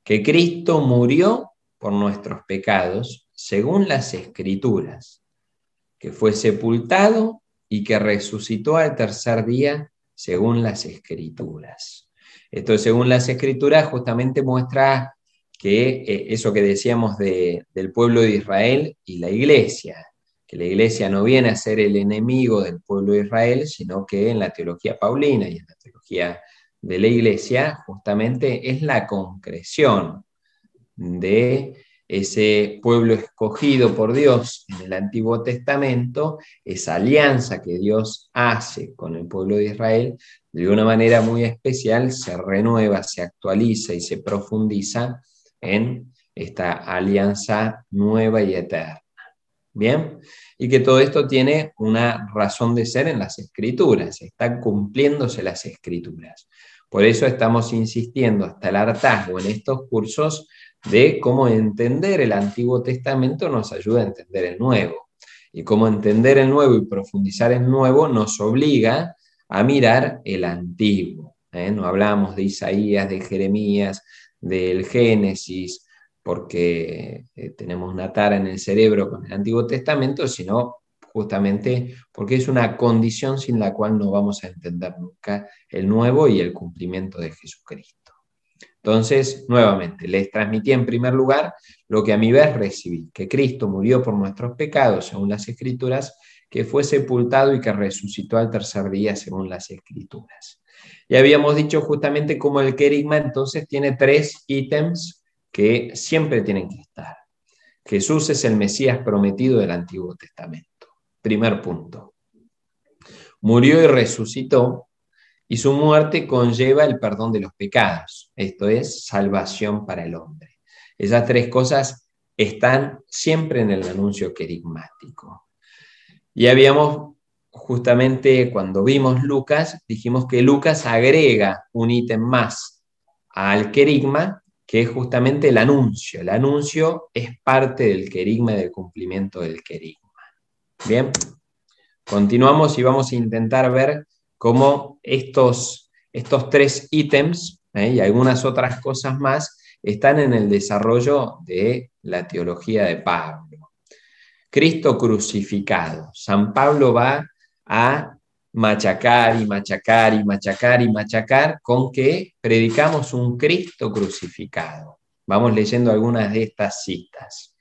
que Cristo murió por nuestros pecados según las escrituras que fue sepultado y que resucitó al tercer día según las escrituras. Esto según las escrituras justamente muestra que eh, eso que decíamos del pueblo de Israel y la iglesia, que la iglesia no viene a ser el enemigo del pueblo de Israel, sino que en la teología paulina y en la teología de la iglesia justamente es la concreción de ese pueblo escogido por Dios en el Antiguo Testamento, esa alianza que Dios hace con el pueblo de Israel, de una manera muy especial se renueva, se actualiza y se profundiza en esta alianza nueva y eterna. Bien, y que todo esto tiene una razón de ser en las escrituras, están cumpliéndose las escrituras. Por eso estamos insistiendo hasta el hartazgo en estos cursos de cómo entender el Antiguo Testamento nos ayuda a entender el Nuevo. Y cómo entender el Nuevo y profundizar el Nuevo nos obliga a mirar el Antiguo. ¿eh? No hablamos de Isaías, de Jeremías, del Génesis, porque eh, tenemos una tara en el cerebro con el Antiguo Testamento, sino justamente porque es una condición sin la cual no vamos a entender nunca el nuevo y el cumplimiento de Jesucristo. Entonces, nuevamente, les transmití en primer lugar lo que a mi vez recibí, que Cristo murió por nuestros pecados, según las Escrituras, que fue sepultado y que resucitó al tercer día, según las Escrituras. Y habíamos dicho justamente cómo el querigma entonces tiene tres ítems que siempre tienen que estar. Jesús es el Mesías prometido del Antiguo Testamento. Primer punto. Murió y resucitó y su muerte conlleva el perdón de los pecados, esto es salvación para el hombre. Esas tres cosas están siempre en el anuncio querigmático. Y habíamos, justamente cuando vimos Lucas, dijimos que Lucas agrega un ítem más al querigma, que es justamente el anuncio. El anuncio es parte del querigma, del cumplimiento del querigma. Bien, continuamos y vamos a intentar ver cómo estos, estos tres ítems ¿eh? y algunas otras cosas más están en el desarrollo de la teología de Pablo. Cristo crucificado. San Pablo va a machacar y machacar y machacar y machacar con que predicamos un Cristo crucificado. Vamos leyendo algunas de estas citas.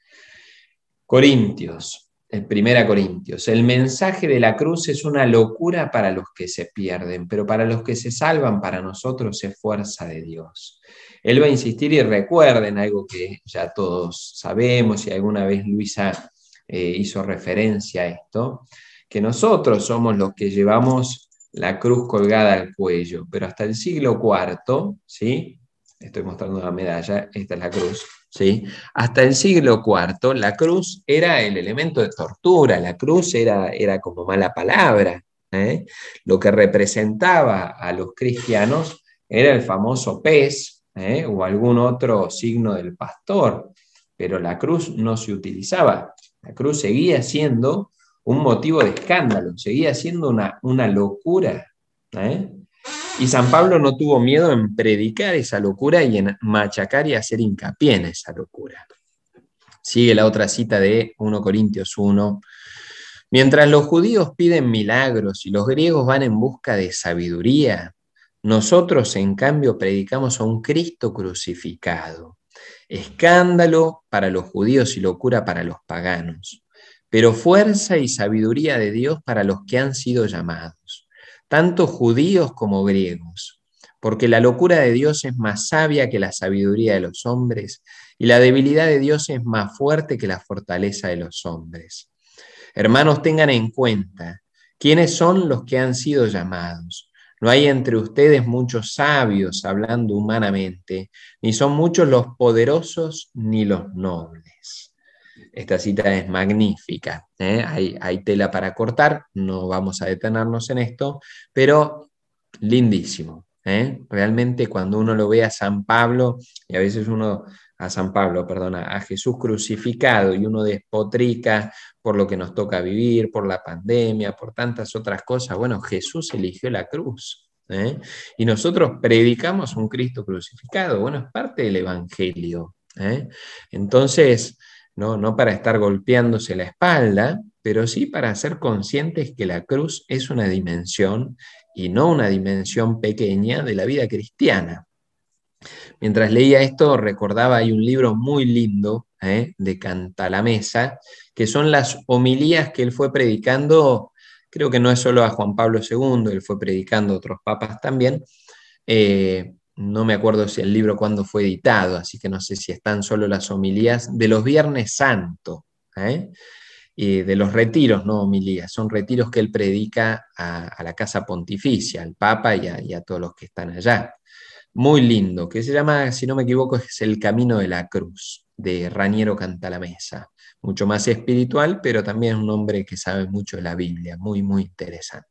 Corintios, en Primera Corintios, el mensaje de la cruz es una locura para los que se pierden, pero para los que se salvan, para nosotros es fuerza de Dios. Él va a insistir y recuerden algo que ya todos sabemos y alguna vez Luisa eh, hizo referencia a esto, que nosotros somos los que llevamos la cruz colgada al cuello, pero hasta el siglo IV, ¿sí? estoy mostrando una medalla, esta es la cruz, ¿sí? Hasta el siglo IV, la cruz era el elemento de tortura, la cruz era, era como mala palabra. ¿eh? Lo que representaba a los cristianos era el famoso pez ¿eh? o algún otro signo del pastor, pero la cruz no se utilizaba. La cruz seguía siendo un motivo de escándalo, seguía siendo una, una locura. ¿eh? Y San Pablo no tuvo miedo en predicar esa locura y en machacar y hacer hincapié en esa locura. Sigue la otra cita de 1 Corintios 1. Mientras los judíos piden milagros y los griegos van en busca de sabiduría, nosotros en cambio predicamos a un Cristo crucificado. Escándalo para los judíos y locura para los paganos, pero fuerza y sabiduría de Dios para los que han sido llamados tanto judíos como griegos, porque la locura de Dios es más sabia que la sabiduría de los hombres, y la debilidad de Dios es más fuerte que la fortaleza de los hombres. Hermanos, tengan en cuenta quiénes son los que han sido llamados. No hay entre ustedes muchos sabios hablando humanamente, ni son muchos los poderosos ni los nobles. Esta cita es magnífica, ¿eh? hay, tela para cortar, no vamos a detenernos en esto, pero lindísimo. ¿eh? Realmente cuando uno lo ve a San Pablo, y a veces uno, a San Pablo, perdona, a Jesús crucificado, y uno despotrica por lo que nos toca vivir, por la pandemia, por tantas otras cosas, bueno, Jesús eligió la cruz. ¿eh? Y nosotros predicamos un Cristo crucificado, bueno, es parte del Evangelio. Entonces, ¿no? para estar golpeándose la espalda, pero sí para ser conscientes que la cruz es una dimensión y no una dimensión pequeña de la vida cristiana. Mientras leía esto, recordaba, hay un libro muy lindo ¿eh? de Cantalamesa, que son las homilías que él fue predicando, creo que no es solo a Juan Pablo II, él fue predicando a otros papas también, eh, no me acuerdo si el libro cuándo fue editado, así que no sé si están solo las homilías de los Viernes Santo, ¿eh? de los retiros, no homilías, son retiros que él predica a, la Casa Pontificia, al Papa y a, y a, todos los que están allá. Muy lindo, que se llama, si no me equivoco, es El Camino de la Cruz, de Raniero Cantalamesa. Mucho más espiritual, pero también es un hombre que sabe mucho de la Biblia, muy, muy interesante.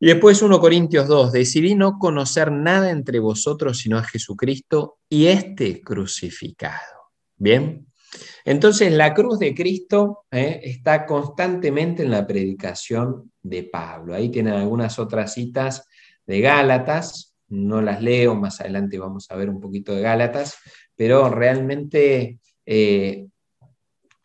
Y después 1 Corintios 2, decidí no conocer nada entre vosotros sino a Jesucristo y este crucificado. Bien, entonces la cruz de Cristo ¿eh? está constantemente en la predicación de Pablo. Ahí tienen algunas otras citas de Gálatas, no las leo, más adelante vamos a ver un poquito de Gálatas, pero realmente eh,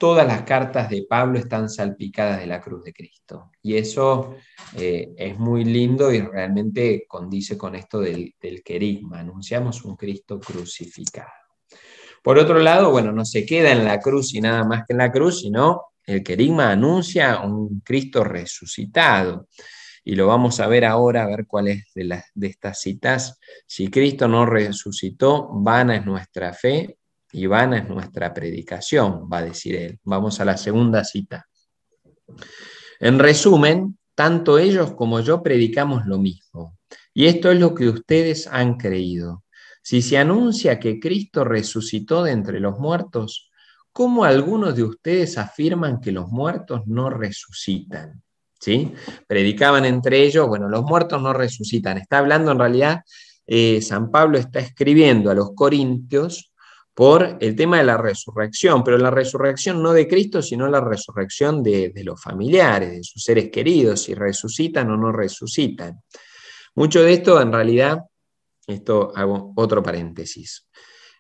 todas las cartas de Pablo están salpicadas de la cruz de Cristo. Y eso eh, es muy lindo y realmente condice con esto del, querigma. Anunciamos un Cristo crucificado. Por otro lado, bueno, no se queda en la cruz y nada más que en la cruz, sino el querigma anuncia un Cristo resucitado. Y lo vamos a ver ahora, a ver cuál es de, de estas citas. Si Cristo no resucitó, vana es nuestra fe, y es nuestra predicación, va a decir él. Vamos a la segunda cita. En resumen, tanto ellos como yo predicamos lo mismo, y esto es lo que ustedes han creído. Si se anuncia que Cristo resucitó de entre los muertos, ¿cómo algunos de ustedes afirman que los muertos no resucitan? ¿Sí? Predicaban entre ellos, bueno, los muertos no resucitan. Está hablando en realidad, eh, San Pablo está escribiendo a los corintios por el tema de la resurrección, pero la resurrección no de Cristo, sino la resurrección de, los familiares, de sus seres queridos, si resucitan o no resucitan. Mucho de esto, en realidad, esto hago otro paréntesis.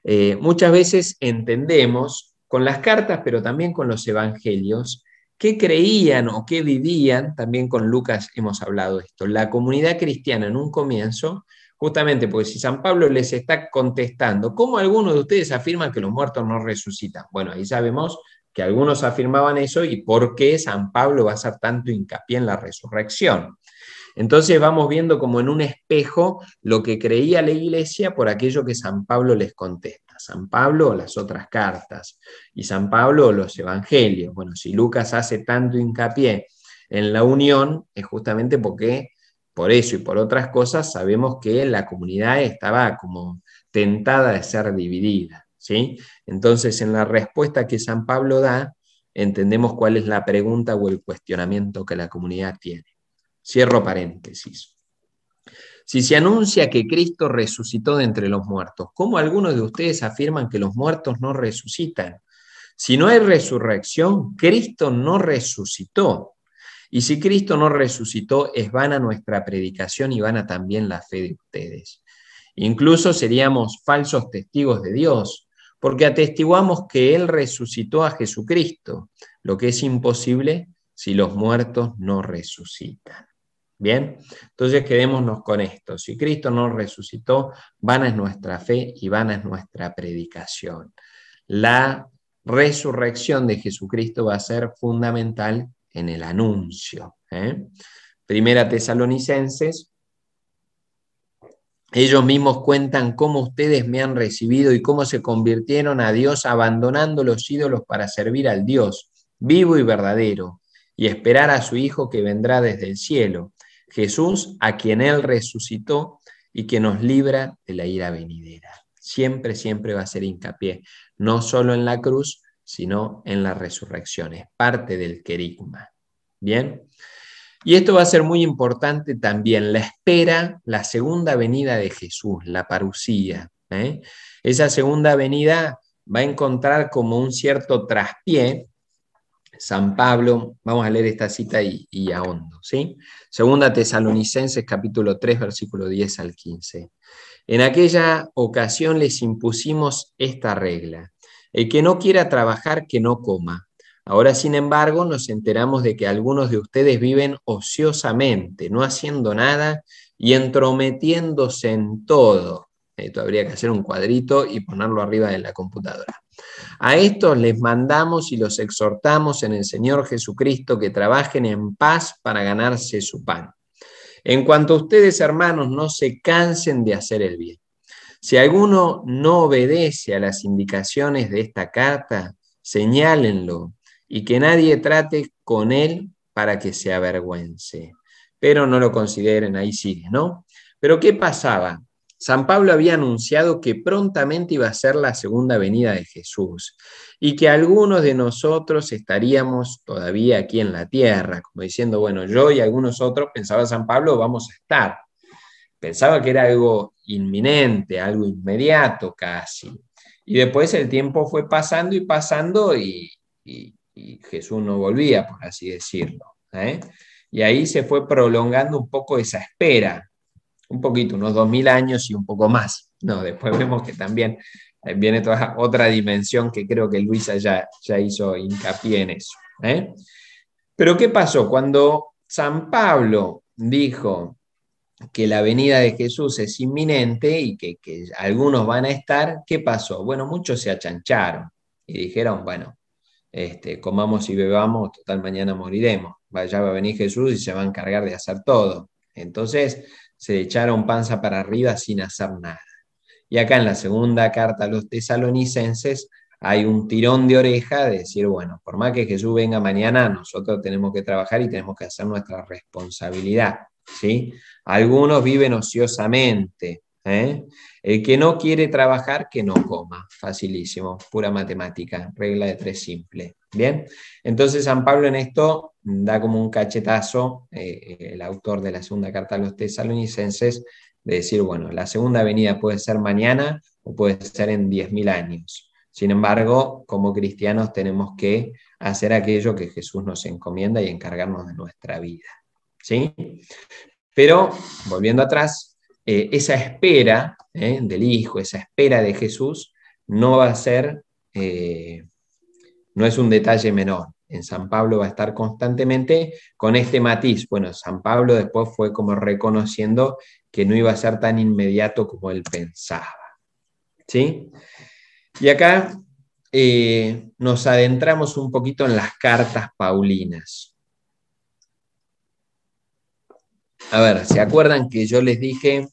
Eh, muchas veces entendemos con las cartas, pero también con los evangelios, qué creían o qué vivían, también con Lucas hemos hablado de esto, la comunidad cristiana en un comienzo Justamente porque si San Pablo les está contestando, ¿cómo algunos de ustedes afirman que los muertos no resucitan? Bueno, ahí sabemos que algunos afirmaban eso y por qué San Pablo va a hacer tanto hincapié en la resurrección. Entonces vamos viendo como en un espejo lo que creía la iglesia por aquello que San Pablo les contesta. San Pablo las otras cartas y San Pablo los evangelios. Bueno, si Lucas hace tanto hincapié en la unión es justamente porque por eso y por otras cosas, sabemos que la comunidad estaba como tentada de ser dividida. ¿sí? Entonces, en la respuesta que San Pablo da, entendemos cuál es la pregunta o el cuestionamiento que la comunidad tiene. Cierro paréntesis. Si se anuncia que Cristo resucitó de entre los muertos, ¿cómo algunos de ustedes afirman que los muertos no resucitan? Si no hay resurrección, Cristo no resucitó. Y si Cristo no resucitó, es vana nuestra predicación y vana también la fe de ustedes. Incluso seríamos falsos testigos de Dios, porque atestiguamos que Él resucitó a Jesucristo, lo que es imposible si los muertos no resucitan. Bien, entonces quedémonos con esto. Si Cristo no resucitó, vana es nuestra fe y vana es nuestra predicación. La resurrección de Jesucristo va a ser fundamental en el anuncio. ¿eh? Primera Tesalonicenses, ellos mismos cuentan cómo ustedes me han recibido y cómo se convirtieron a Dios abandonando los ídolos para servir al Dios vivo y verdadero y esperar a su Hijo que vendrá desde el cielo, Jesús a quien Él resucitó y que nos libra de la ira venidera. Siempre, siempre va a ser hincapié, no solo en la cruz, sino en la resurrección. Es parte del querigma. Bien. Y esto va a ser muy importante también, la espera, la segunda venida de Jesús, la parucía. ¿eh? Esa segunda venida va a encontrar como un cierto traspié. San Pablo, vamos a leer esta cita y, a hondo, ¿sí? Segunda Tesalonicenses capítulo 3, versículo 10 al 15. En aquella ocasión les impusimos esta regla. El que no quiera trabajar, que no coma. Ahora, sin embargo, nos enteramos de que algunos de ustedes viven ociosamente, no haciendo nada y entrometiéndose en todo. Esto habría que hacer un cuadrito y ponerlo arriba de la computadora. A estos les mandamos y los exhortamos en el Señor Jesucristo que trabajen en paz para ganarse su pan. En cuanto a ustedes, hermanos, no se cansen de hacer el bien. Si alguno no obedece a las indicaciones de esta carta, señálenlo y que nadie trate con él para que se avergüence. Pero no lo consideren, ahí sí, ¿no? Pero ¿qué pasaba? San Pablo había anunciado que prontamente iba a ser la segunda venida de Jesús y que algunos de nosotros estaríamos todavía aquí en la tierra, como diciendo, bueno, yo y algunos otros, pensaba San Pablo, vamos a estar. Pensaba que era algo inminente, algo inmediato casi. Y después el tiempo fue pasando y pasando y, Jesús no volvía, por así decirlo. ¿eh? Y ahí se fue prolongando un poco esa espera, un poquito, unos dos mil años y un poco más. No, después vemos que también eh, viene toda otra dimensión que creo que Luisa ya, ya hizo hincapié en eso. ¿eh? Pero ¿qué pasó? Cuando San Pablo dijo, que la venida de Jesús es inminente y que, que, algunos van a estar, ¿qué pasó? Bueno, muchos se achancharon y dijeron, bueno, este, comamos y bebamos, total mañana moriremos. Vaya va a venir Jesús y se va a encargar de hacer todo. Entonces se echaron panza para arriba sin hacer nada. Y acá en la segunda carta a los tesalonicenses hay un tirón de oreja de decir, bueno, por más que Jesús venga mañana, nosotros tenemos que trabajar y tenemos que hacer nuestra responsabilidad, ¿sí? Algunos viven ociosamente. ¿eh? El que no quiere trabajar, que no coma. Facilísimo, pura matemática, regla de tres simple. Bien, entonces San Pablo en esto da como un cachetazo, eh, el autor de la segunda carta a los tesalonicenses, de decir, bueno, la segunda venida puede ser mañana o puede ser en 10.000 años. Sin embargo, como cristianos tenemos que hacer aquello que Jesús nos encomienda y encargarnos de nuestra vida. ¿Sí? Pero, volviendo atrás, eh, esa espera eh, del Hijo, esa espera de Jesús, no va a ser, eh, no es un detalle menor. En San Pablo va a estar constantemente con este matiz. Bueno, San Pablo después fue como reconociendo que no iba a ser tan inmediato como él pensaba. ¿Sí? Y acá nos adentramos un poquito en las cartas paulinas. a ver, ¿se acuerdan que yo les dije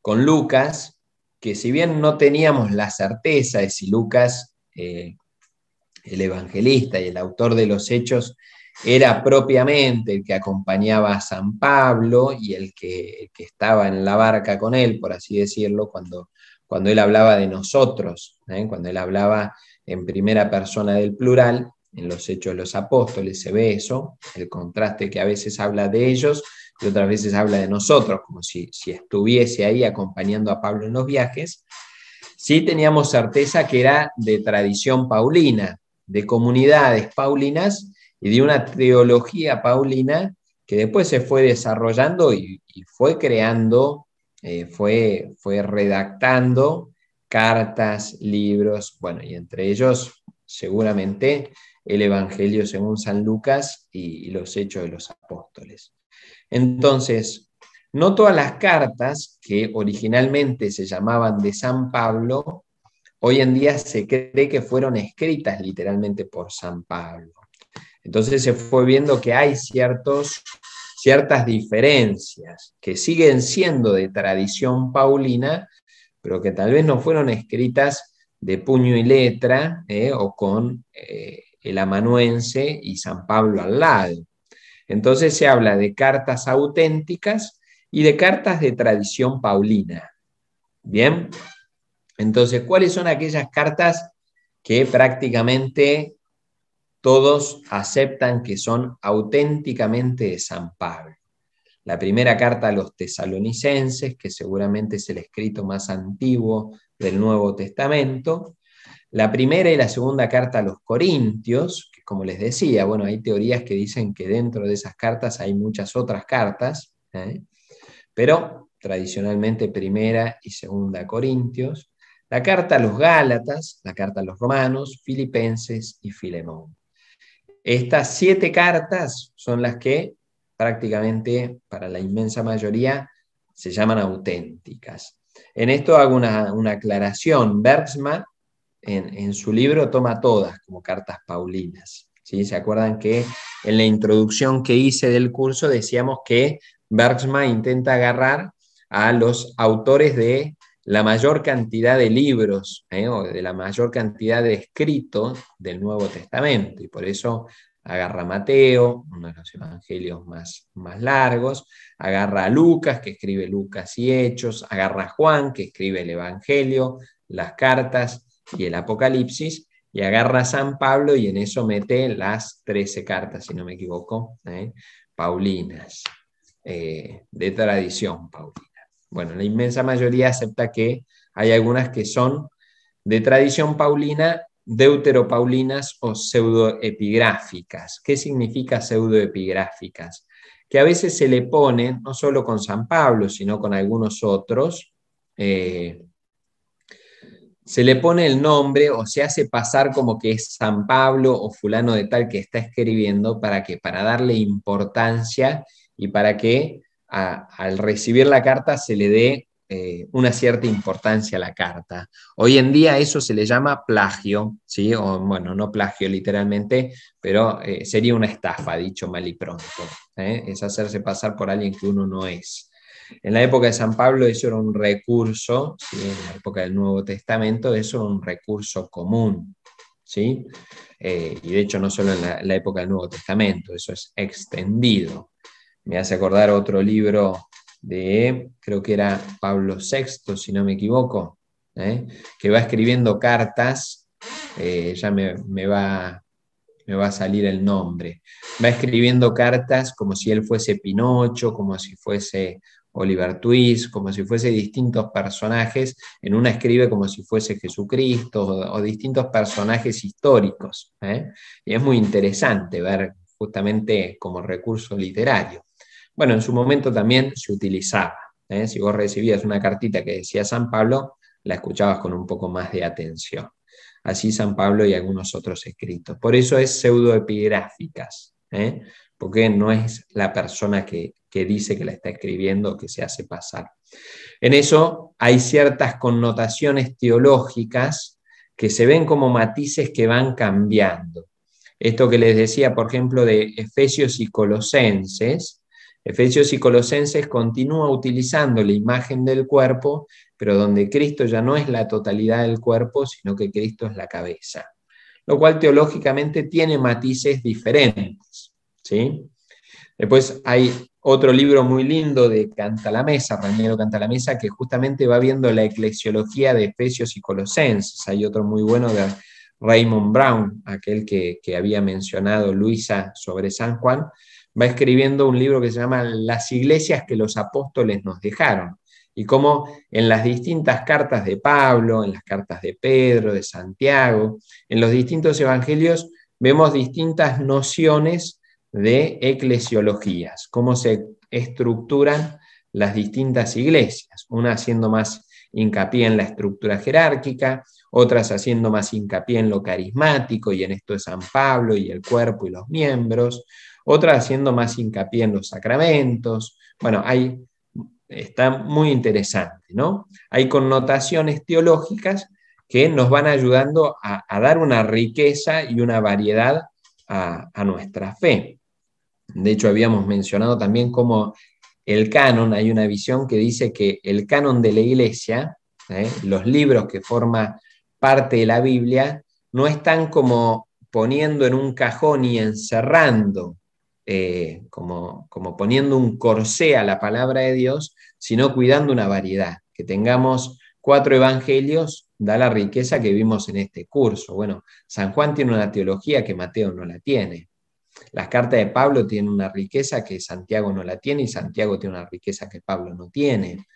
con Lucas que si bien no teníamos la certeza de si Lucas, eh, el evangelista y el autor de los hechos, era propiamente el que acompañaba a San Pablo y el que, estaba en la barca con él, por así decirlo, cuando, él hablaba de nosotros, ¿eh? cuando él hablaba en primera persona del plural, en los hechos de los apóstoles se ve eso, el contraste que a veces habla de ellos y otras veces habla de nosotros, como si, estuviese ahí acompañando a Pablo en los viajes, sí teníamos certeza que era de tradición paulina, de comunidades paulinas y de una teología paulina que después se fue desarrollando y, fue creando, eh, fue, fue redactando cartas, libros, bueno, y entre ellos seguramente el Evangelio según San Lucas y los Hechos de los Apóstoles. Entonces, no todas las cartas que originalmente se llamaban de San Pablo, hoy en día se cree que fueron escritas literalmente por San Pablo. Entonces se fue viendo que hay ciertas diferencias que siguen siendo de tradición paulina, pero que tal vez no fueron escritas de puño y letra eh, o con eh, el amanuense y San Pablo al lado. Entonces se habla de cartas auténticas y de cartas de tradición paulina. Bien, entonces, ¿cuáles son aquellas cartas que prácticamente todos aceptan que son auténticamente de San Pablo? La primera carta a los tesalonicenses, que seguramente es el escrito más antiguo del Nuevo Testamento. La primera y la segunda carta a los corintios, como les decía, bueno, hay teorías que dicen que dentro de esas cartas hay muchas otras cartas, ¿eh? pero tradicionalmente primera y segunda Corintios, la carta a los Gálatas, la carta a los Romanos, Filipenses y Filemón. Estas siete cartas son las que prácticamente para la inmensa mayoría se llaman auténticas. En esto hago una, una aclaración. Bergsma en, su libro toma todas como cartas paulinas. ¿sí? ¿Se acuerdan que en la introducción que hice del curso decíamos que Bergsma intenta agarrar a los autores de la mayor cantidad de libros ¿eh? o de la mayor cantidad de escritos del Nuevo Testamento. Y por eso agarra a Mateo, uno de los evangelios más, más largos, agarra a Lucas, que escribe Lucas y Hechos, agarra a Juan, que escribe el Evangelio, las cartas, y el Apocalipsis, y agarra a San Pablo y en eso mete las 13 cartas, si no me equivoco, ¿eh? Paulinas, eh, de tradición Paulina. Bueno, la inmensa mayoría acepta que hay algunas que son de tradición Paulina, deuteropaulinas o pseudoepigráficas. ¿Qué significa pseudoepigráficas? Que a veces se le pone, no solo con San Pablo, sino con algunos otros, eh, se le pone el nombre o se hace pasar como que es San Pablo o fulano de tal que está escribiendo para que para darle importancia y para que al recibir la carta se le dé eh, una cierta importancia a la carta. Hoy en día eso se le llama plagio, ¿sí? O, bueno, no plagio literalmente, pero eh, sería una estafa, dicho mal y pronto. ¿eh? Es hacerse pasar por alguien que uno no es. En la época de San Pablo eso era un recurso, en la época del Nuevo Testamento eso era un recurso común, ¿sí? Eh, y de hecho no solo en la, época del Nuevo Testamento, eso es extendido. Me hace acordar otro libro de, creo que era Pablo VI, si no me equivoco, ¿eh? que va escribiendo cartas, eh, ya me va me va a salir el nombre. Va escribiendo cartas como si él fuese Pinocho, como si fuese Oliver Twist, como si fuese distintos personajes, en una escribe como si fuese Jesucristo o, distintos personajes históricos. ¿eh? Y es muy interesante ver justamente como recurso literario. Bueno, en su momento también se utilizaba. ¿eh? Si vos recibías una cartita que decía San Pablo, la escuchabas con un poco más de atención. Así San Pablo y algunos otros escritos. Por eso es pseudoepigráficas, ¿eh? porque no es la persona que que dice que la está escribiendo, que se hace pasar. En eso hay ciertas connotaciones teológicas que se ven como matices que van cambiando. Esto que les decía, por ejemplo, de Efesios y Colosenses, Efesios y Colosenses continúa utilizando la imagen del cuerpo, pero donde Cristo ya no es la totalidad del cuerpo, sino que Cristo es la cabeza, lo cual teológicamente tiene matices diferentes. ¿sí? Después hay otro libro muy lindo de Canta la Mesa, Canta la Mesa, que justamente va viendo la eclesiología de Efesios y Colosenses. Hay otro muy bueno de Raymond Brown, aquel que, que había mencionado Luisa sobre San Juan, va escribiendo un libro que se llama Las iglesias que los apóstoles nos dejaron y cómo en las distintas cartas de Pablo, en las cartas de Pedro, de Santiago, en los distintos evangelios, vemos distintas nociones de eclesiologías, cómo se estructuran las distintas iglesias, una haciendo más hincapié en la estructura jerárquica, otras haciendo más hincapié en lo carismático y en esto de San Pablo y el cuerpo y los miembros, otras haciendo más hincapié en los sacramentos. Bueno, hay, está muy interesante, ¿no? Hay connotaciones teológicas que nos van ayudando a, dar una riqueza y una variedad a nuestra fe. De hecho, habíamos mencionado también cómo el canon, hay una visión que dice que el canon de la iglesia, ¿eh? los libros que forman parte de la Biblia, no están como poniendo en un cajón y encerrando, eh, como, como poniendo un corsé a la palabra de Dios, sino cuidando una variedad, que tengamos cuatro evangelios, da la riqueza que vimos en este curso. Bueno, San Juan tiene una teología que Mateo no la tiene. Las cartas de Pablo tienen una riqueza que Santiago no la tiene y Santiago tiene una riqueza que Pablo no tiene.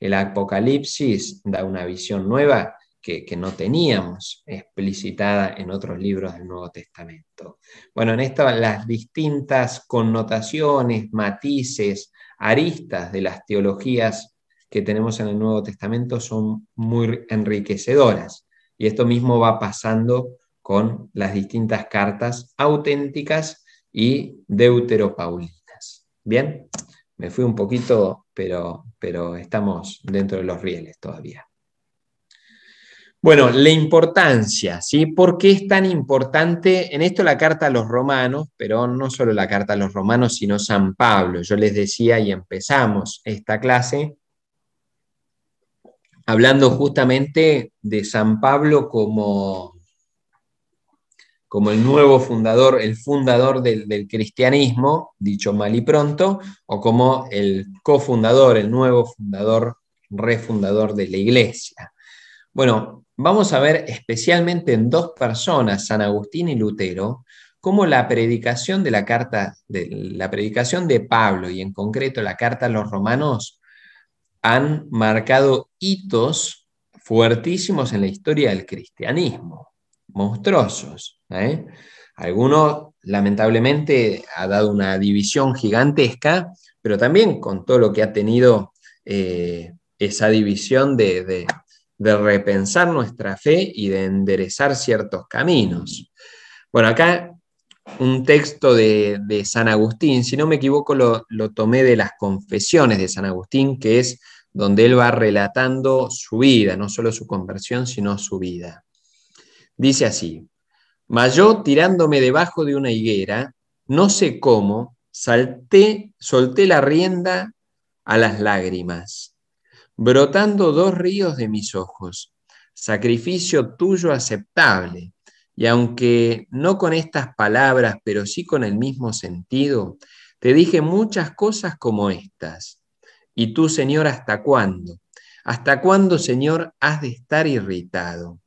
El Apocalipsis da una visión nueva que, no teníamos explicitada en otros libros del Nuevo Testamento. Bueno, en esto las distintas connotaciones, matices, aristas de las teologías que tenemos en el Nuevo Testamento son muy enriquecedoras. Y esto mismo va pasando con las distintas cartas auténticas y deuteropaulinas. Bien, me fui un poquito, pero, pero estamos dentro de los rieles todavía. Bueno, la importancia, ¿sí? ¿Por qué es tan importante? En esto la carta a los romanos, pero no solo la carta a los romanos, sino San Pablo. Yo les decía y empezamos esta clase hablando justamente de San Pablo como como el nuevo fundador, el fundador del, cristianismo, dicho mal y pronto, o como el cofundador, el nuevo fundador, refundador de la iglesia. Bueno, vamos a ver especialmente en dos personas, San Agustín y Lutero, cómo la predicación de la carta, de, la predicación de Pablo y en concreto la carta a los romanos, han marcado hitos fuertísimos en la historia del cristianismo, monstruosos. ¿eh? alguno lamentablemente, ha dado una división gigantesca, pero también con todo lo que ha tenido eh, esa división de, repensar nuestra fe y de enderezar ciertos caminos. Bueno, acá un texto de, San Agustín, si no me equivoco, lo, lo tomé de las confesiones de San Agustín, que es donde él va relatando su vida, no solo su conversión, sino su vida. Dice así, mas yo, tirándome debajo de una higuera, no sé cómo, salté, solté la rienda a las lágrimas, brotando dos ríos de mis ojos, sacrificio tuyo aceptable. Y aunque no con estas palabras, pero sí con el mismo sentido, te dije muchas cosas como estas. Y tú, Señor, ¿hasta cuándo? ¿Hasta cuándo, Señor, has de estar irritado?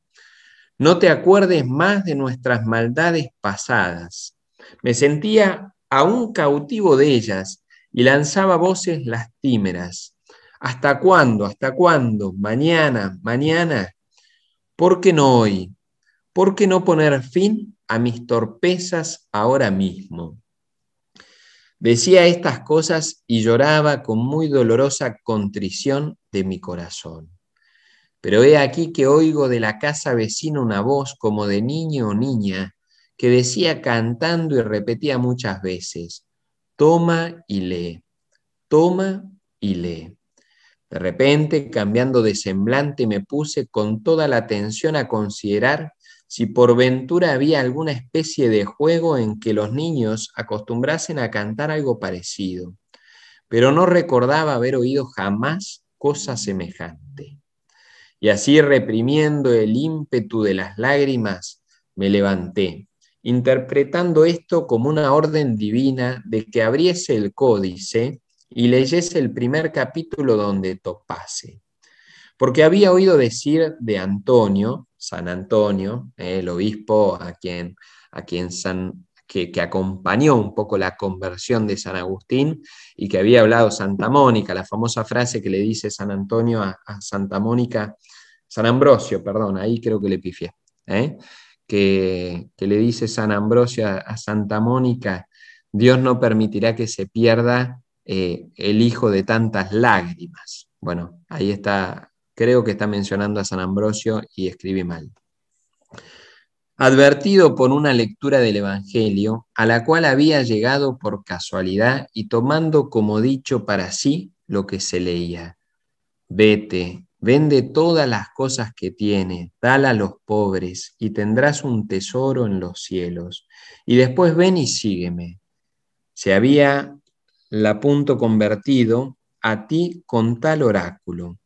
No te acuerdes más de nuestras maldades pasadas. Me sentía aún cautivo de ellas y lanzaba voces lastimeras. ¿Hasta cuándo? ¿Hasta cuándo? Mañana, mañana. ¿Por qué no hoy? ¿Por qué no poner fin a mis torpezas ahora mismo? Decía estas cosas y lloraba con muy dolorosa contrición de mi corazón. Pero he aquí que oigo de la casa vecina una voz como de niño o niña que decía cantando y repetía muchas veces, toma y lee, toma y lee. De repente, cambiando de semblante, me puse con toda la atención a considerar si por ventura había alguna especie de juego en que los niños acostumbrasen a cantar algo parecido, pero no recordaba haber oído jamás cosa semejante y así reprimiendo el ímpetu de las lágrimas, me levanté, interpretando esto como una orden divina de que abriese el códice y leyese el primer capítulo donde topase. Porque había oído decir de Antonio, San Antonio, el obispo a quien, a quien San que, acompañó un poco la conversión de San Agustín y que había hablado Santa Mónica, la famosa frase que le dice San Antonio a, Santa Mónica, San Ambrosio, perdón, ahí creo que le pifié, ¿eh? que, le dice San Ambrosio a, Santa Mónica, Dios no permitirá que se pierda eh, el hijo de tantas lágrimas. Bueno, ahí está, creo que está mencionando a San Ambrosio y escribe mal advertido por una lectura del Evangelio a la cual había llegado por casualidad y tomando como dicho para sí lo que se leía. Vete, vende todas las cosas que tiene, dala a los pobres y tendrás un tesoro en los cielos. Y después ven y sígueme. Se había la punto convertido a ti con tal oráculo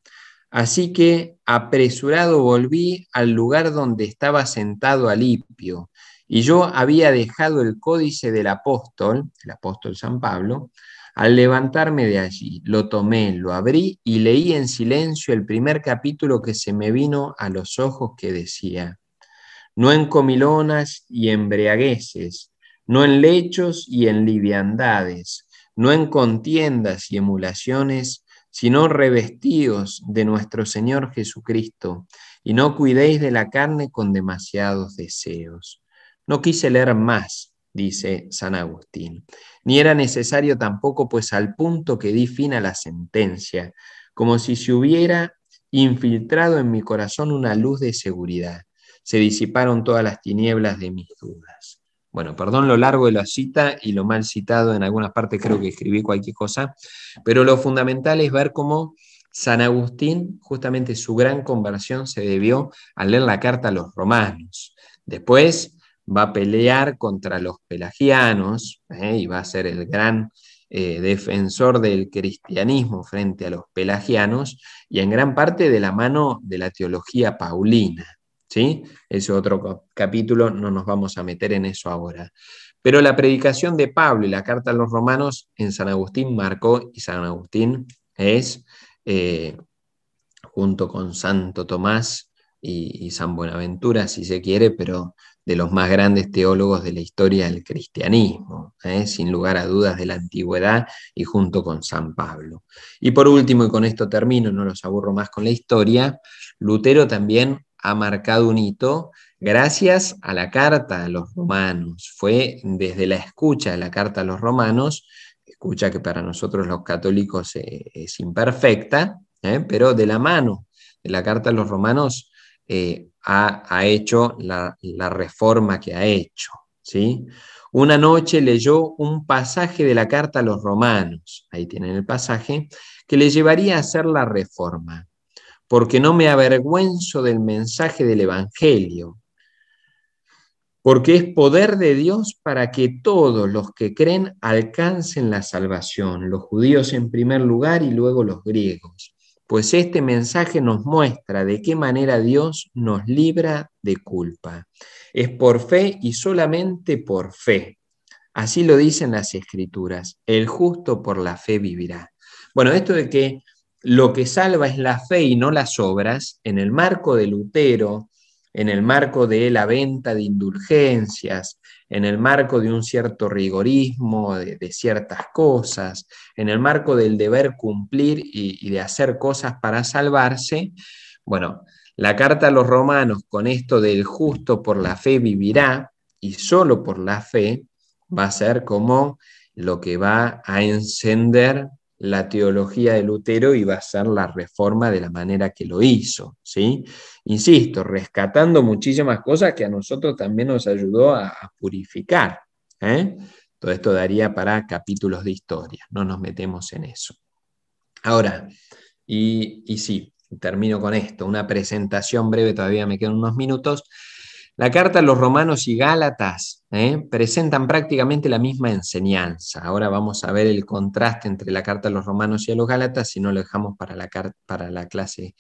Así que apresurado volví al lugar donde estaba sentado Alipio, y yo había dejado el códice del apóstol, el apóstol San Pablo, al levantarme de allí, lo tomé, lo abrí y leí en silencio el primer capítulo que se me vino a los ojos que decía, no en comilonas y embriagueces, no en lechos y en liviandades, no en contiendas y emulaciones, sino revestidos de nuestro Señor Jesucristo, y no cuidéis de la carne con demasiados deseos. No quise leer más, dice San Agustín, ni era necesario tampoco, pues al punto que di fin a la sentencia, como si se hubiera infiltrado en mi corazón una luz de seguridad. Se disiparon todas las tinieblas de mis dudas. Bueno, perdón lo largo de la cita y lo mal citado, en algunas partes creo que escribí cualquier cosa, pero lo fundamental es ver cómo San Agustín, justamente su gran conversión se debió al leer la carta a los romanos. Después va a pelear contra los pelagianos ¿eh? y va a ser el gran eh, defensor del cristianismo frente a los pelagianos y en gran parte de la mano de la teología paulina. ¿sí? Ese otro capítulo, no nos vamos a meter en eso ahora. Pero la predicación de Pablo y la carta a los romanos en San Agustín marcó, y San Agustín es, eh, junto con Santo Tomás y, San Buenaventura, si se quiere, pero de los más grandes teólogos de la historia del cristianismo, ¿eh? sin lugar a dudas de la antigüedad y junto con San Pablo. Y por último, y con esto termino, no los aburro más con la historia, Lutero también ha marcado un hito gracias a la carta a los romanos. Fue desde la escucha de la carta a los romanos, escucha que para nosotros los católicos eh, es imperfecta, ¿eh? pero de la mano de la carta a los romanos eh, ha, hecho la, reforma que ha hecho. ¿sí? Una noche leyó un pasaje de la carta a los romanos, ahí tienen el pasaje, que le llevaría a hacer la reforma porque no me avergüenzo del mensaje del Evangelio, porque es poder de Dios para que todos los que creen alcancen la salvación, los judíos en primer lugar y luego los griegos, pues este mensaje nos muestra de qué manera Dios nos libra de culpa. Es por fe y solamente por fe. Así lo dicen las escrituras, el justo por la fe vivirá. Bueno, esto de que lo que salva es la fe y no las obras, en el marco de Lutero, en el marco de la venta de indulgencias, en el marco de un cierto rigorismo de, ciertas cosas, en el marco del deber cumplir y, y de hacer cosas para salvarse, bueno, la carta a los romanos con esto del justo por la fe vivirá y solo por la fe va a ser como lo que va a encender la teología de Lutero iba a ser la reforma de la manera que lo hizo, ¿sí? Insisto, rescatando muchísimas cosas que a nosotros también nos ayudó a, purificar. ¿eh? Todo esto daría para capítulos de historia, no nos metemos en eso. Ahora, y, y sí, termino con esto, una presentación breve, todavía me quedan unos minutos la carta a los romanos y Gálatas ¿eh? presentan prácticamente la misma enseñanza. Ahora vamos a ver el contraste entre la carta a los romanos y a los Gálatas, si no lo dejamos para la, para la clase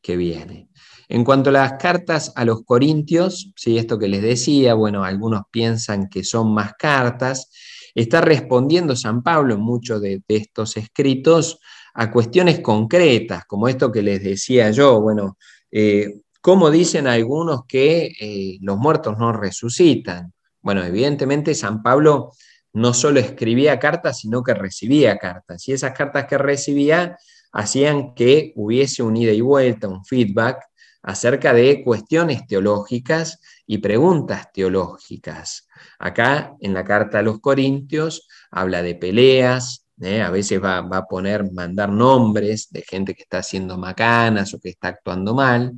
que viene. En cuanto a las cartas a los corintios, ¿sí? esto que les decía, bueno, algunos piensan que son más cartas, está respondiendo San Pablo en muchos de, estos escritos a cuestiones concretas, como esto que les decía yo, bueno, eh, ¿Cómo dicen algunos que eh, los muertos no resucitan. Bueno, evidentemente San Pablo no solo escribía cartas, sino que recibía cartas. Y esas cartas que recibía hacían que hubiese un ida y vuelta, un feedback acerca de cuestiones teológicas y preguntas teológicas. Acá en la carta a los Corintios habla de peleas, ¿eh? a veces va, va, a poner, mandar nombres de gente que está haciendo macanas o que está actuando mal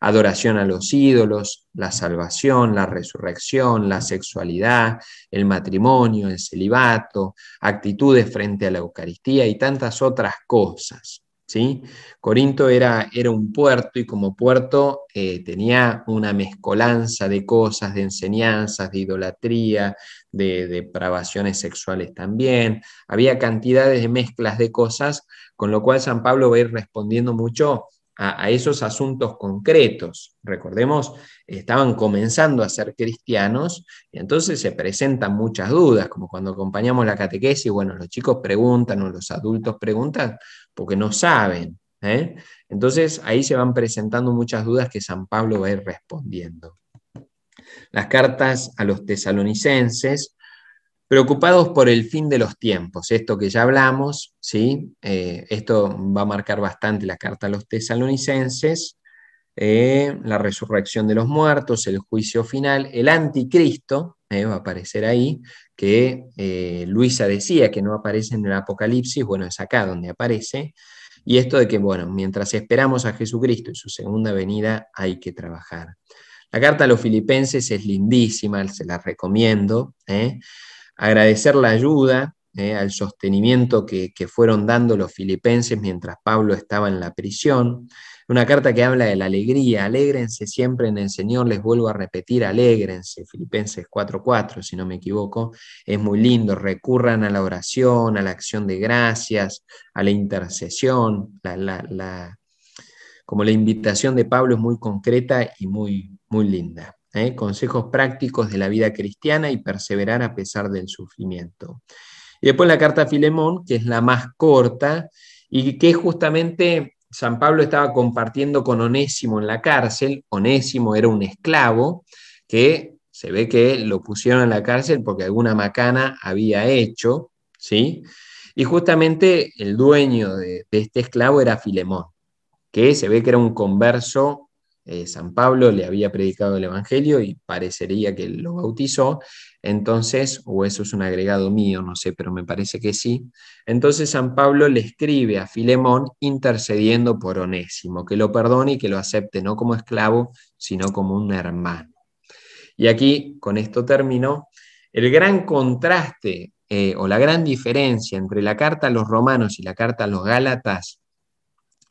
adoración a los ídolos, la salvación, la resurrección, la sexualidad, el matrimonio, el celibato, actitudes frente a la Eucaristía y tantas otras cosas. ¿sí? Corinto era, era un puerto y como puerto eh, tenía una mezcolanza de cosas, de enseñanzas, de idolatría, de depravaciones sexuales también. Había cantidades de mezclas de cosas, con lo cual San Pablo va a ir respondiendo mucho a, esos asuntos concretos. Recordemos, estaban comenzando a ser cristianos y entonces se presentan muchas dudas, como cuando acompañamos la catequesis, bueno, los chicos preguntan o los adultos preguntan porque no saben. ¿eh? Entonces ahí se van presentando muchas dudas que San Pablo va a ir respondiendo. Las cartas a los tesalonicenses preocupados por el fin de los tiempos, esto que ya hablamos, ¿sí? Eh, esto va a marcar bastante la carta a los tesalonicenses, eh, la resurrección de los muertos, el juicio final, el anticristo, eh, va a aparecer ahí, que Luisa decía que no aparece en el Apocalipsis, bueno, es acá donde aparece, y esto de que, bueno, mientras esperamos a Jesucristo y su segunda venida, hay que trabajar. La carta a los filipenses es lindísima, se la recomiendo. ¿eh? agradecer la ayuda, eh, al sostenimiento que, fueron dando los filipenses mientras Pablo estaba en la prisión. Una carta que habla de la alegría, alégrense siempre en el Señor, les vuelvo a repetir, alégrense, Filipenses 4.4, si no me equivoco, es muy lindo, recurran a la oración, a la acción de gracias, a la intercesión, la, la, como la invitación de Pablo es muy concreta y muy, muy linda. ¿eh? consejos prácticos de la vida cristiana y perseverar a pesar del sufrimiento. Y después la carta a Filemón, que es la más corta y que justamente San Pablo estaba compartiendo con Onésimo en la cárcel. Onésimo era un esclavo que se ve que lo pusieron en la cárcel porque alguna macana había hecho, ¿sí? Y justamente el dueño de, de este esclavo era Filemón, que se ve que era un converso eh, San Pablo le había predicado el Evangelio y parecería que lo bautizó, entonces, o eso es un agregado mío, no sé, pero me parece que sí, entonces San Pablo le escribe a Filemón intercediendo por Onésimo, que lo perdone y que lo acepte no como esclavo, sino como un hermano. Y aquí, con esto termino, el gran contraste eh, o la gran diferencia entre la carta a los romanos y la carta a los gálatas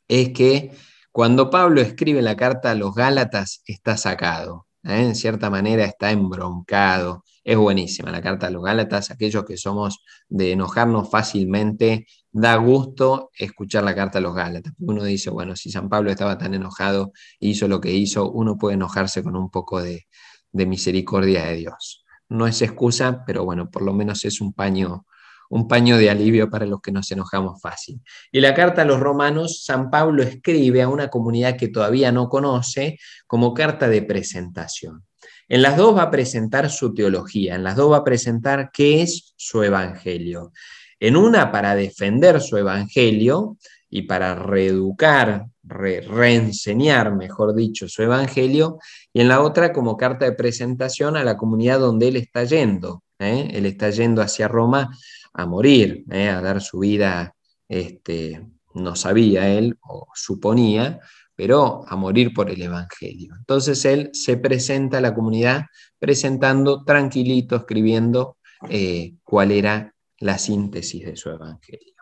es que cuando Pablo escribe la carta a los Gálatas, está sacado, ¿eh? en cierta manera está embroncado. Es buenísima la carta a los Gálatas, aquellos que somos de enojarnos fácilmente, da gusto escuchar la carta a los Gálatas. Uno dice, bueno, si San Pablo estaba tan enojado, hizo lo que hizo, uno puede enojarse con un poco de, de misericordia de Dios. No es excusa, pero bueno, por lo menos es un paño un paño de alivio para los que nos enojamos fácil. Y la carta a los romanos, San Pablo escribe a una comunidad que todavía no conoce como carta de presentación. En las dos va a presentar su teología, en las dos va a presentar qué es su evangelio. En una para defender su evangelio y para reeducar, reenseñar, mejor dicho, su evangelio, y en la otra como carta de presentación a la comunidad donde él está yendo. ¿eh? Él está yendo hacia Roma a morir, ¿eh? a dar su vida, este, no sabía él o suponía, pero a morir por el Evangelio. Entonces él se presenta a la comunidad presentando tranquilito, escribiendo eh, cuál era la síntesis de su Evangelio.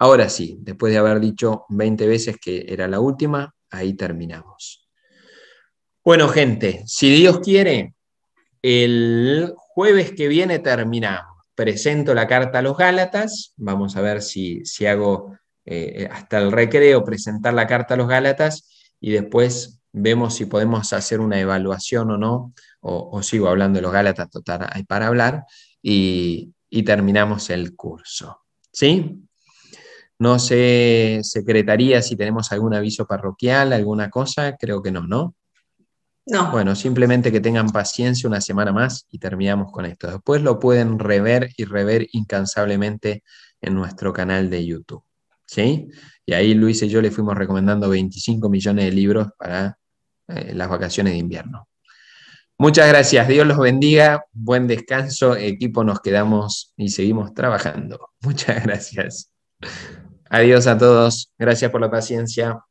Ahora sí, después de haber dicho 20 veces que era la última, ahí terminamos. Bueno, gente, si Dios quiere, el jueves que viene terminamos presento la carta a los Gálatas, vamos a ver si, hago eh, eh, hasta el recreo presentar la carta a los Gálatas y después vemos si podemos hacer una evaluación o no, o, sigo hablando de los Gálatas, total, hay para hablar, y, y terminamos el curso. ¿Sí? No sé, secretaría, si tenemos algún aviso parroquial, alguna cosa, creo que no, ¿no? Bueno, simplemente que tengan paciencia una semana más y terminamos con esto. Después lo pueden rever y rever incansablemente en nuestro canal de YouTube. ¿Sí? Y ahí Luis y yo le fuimos recomendando 25 millones de libros para eh, las vacaciones de invierno. Muchas gracias, Dios los bendiga, buen descanso, equipo, nos quedamos y seguimos trabajando. Muchas gracias. Adiós a todos, gracias por la paciencia.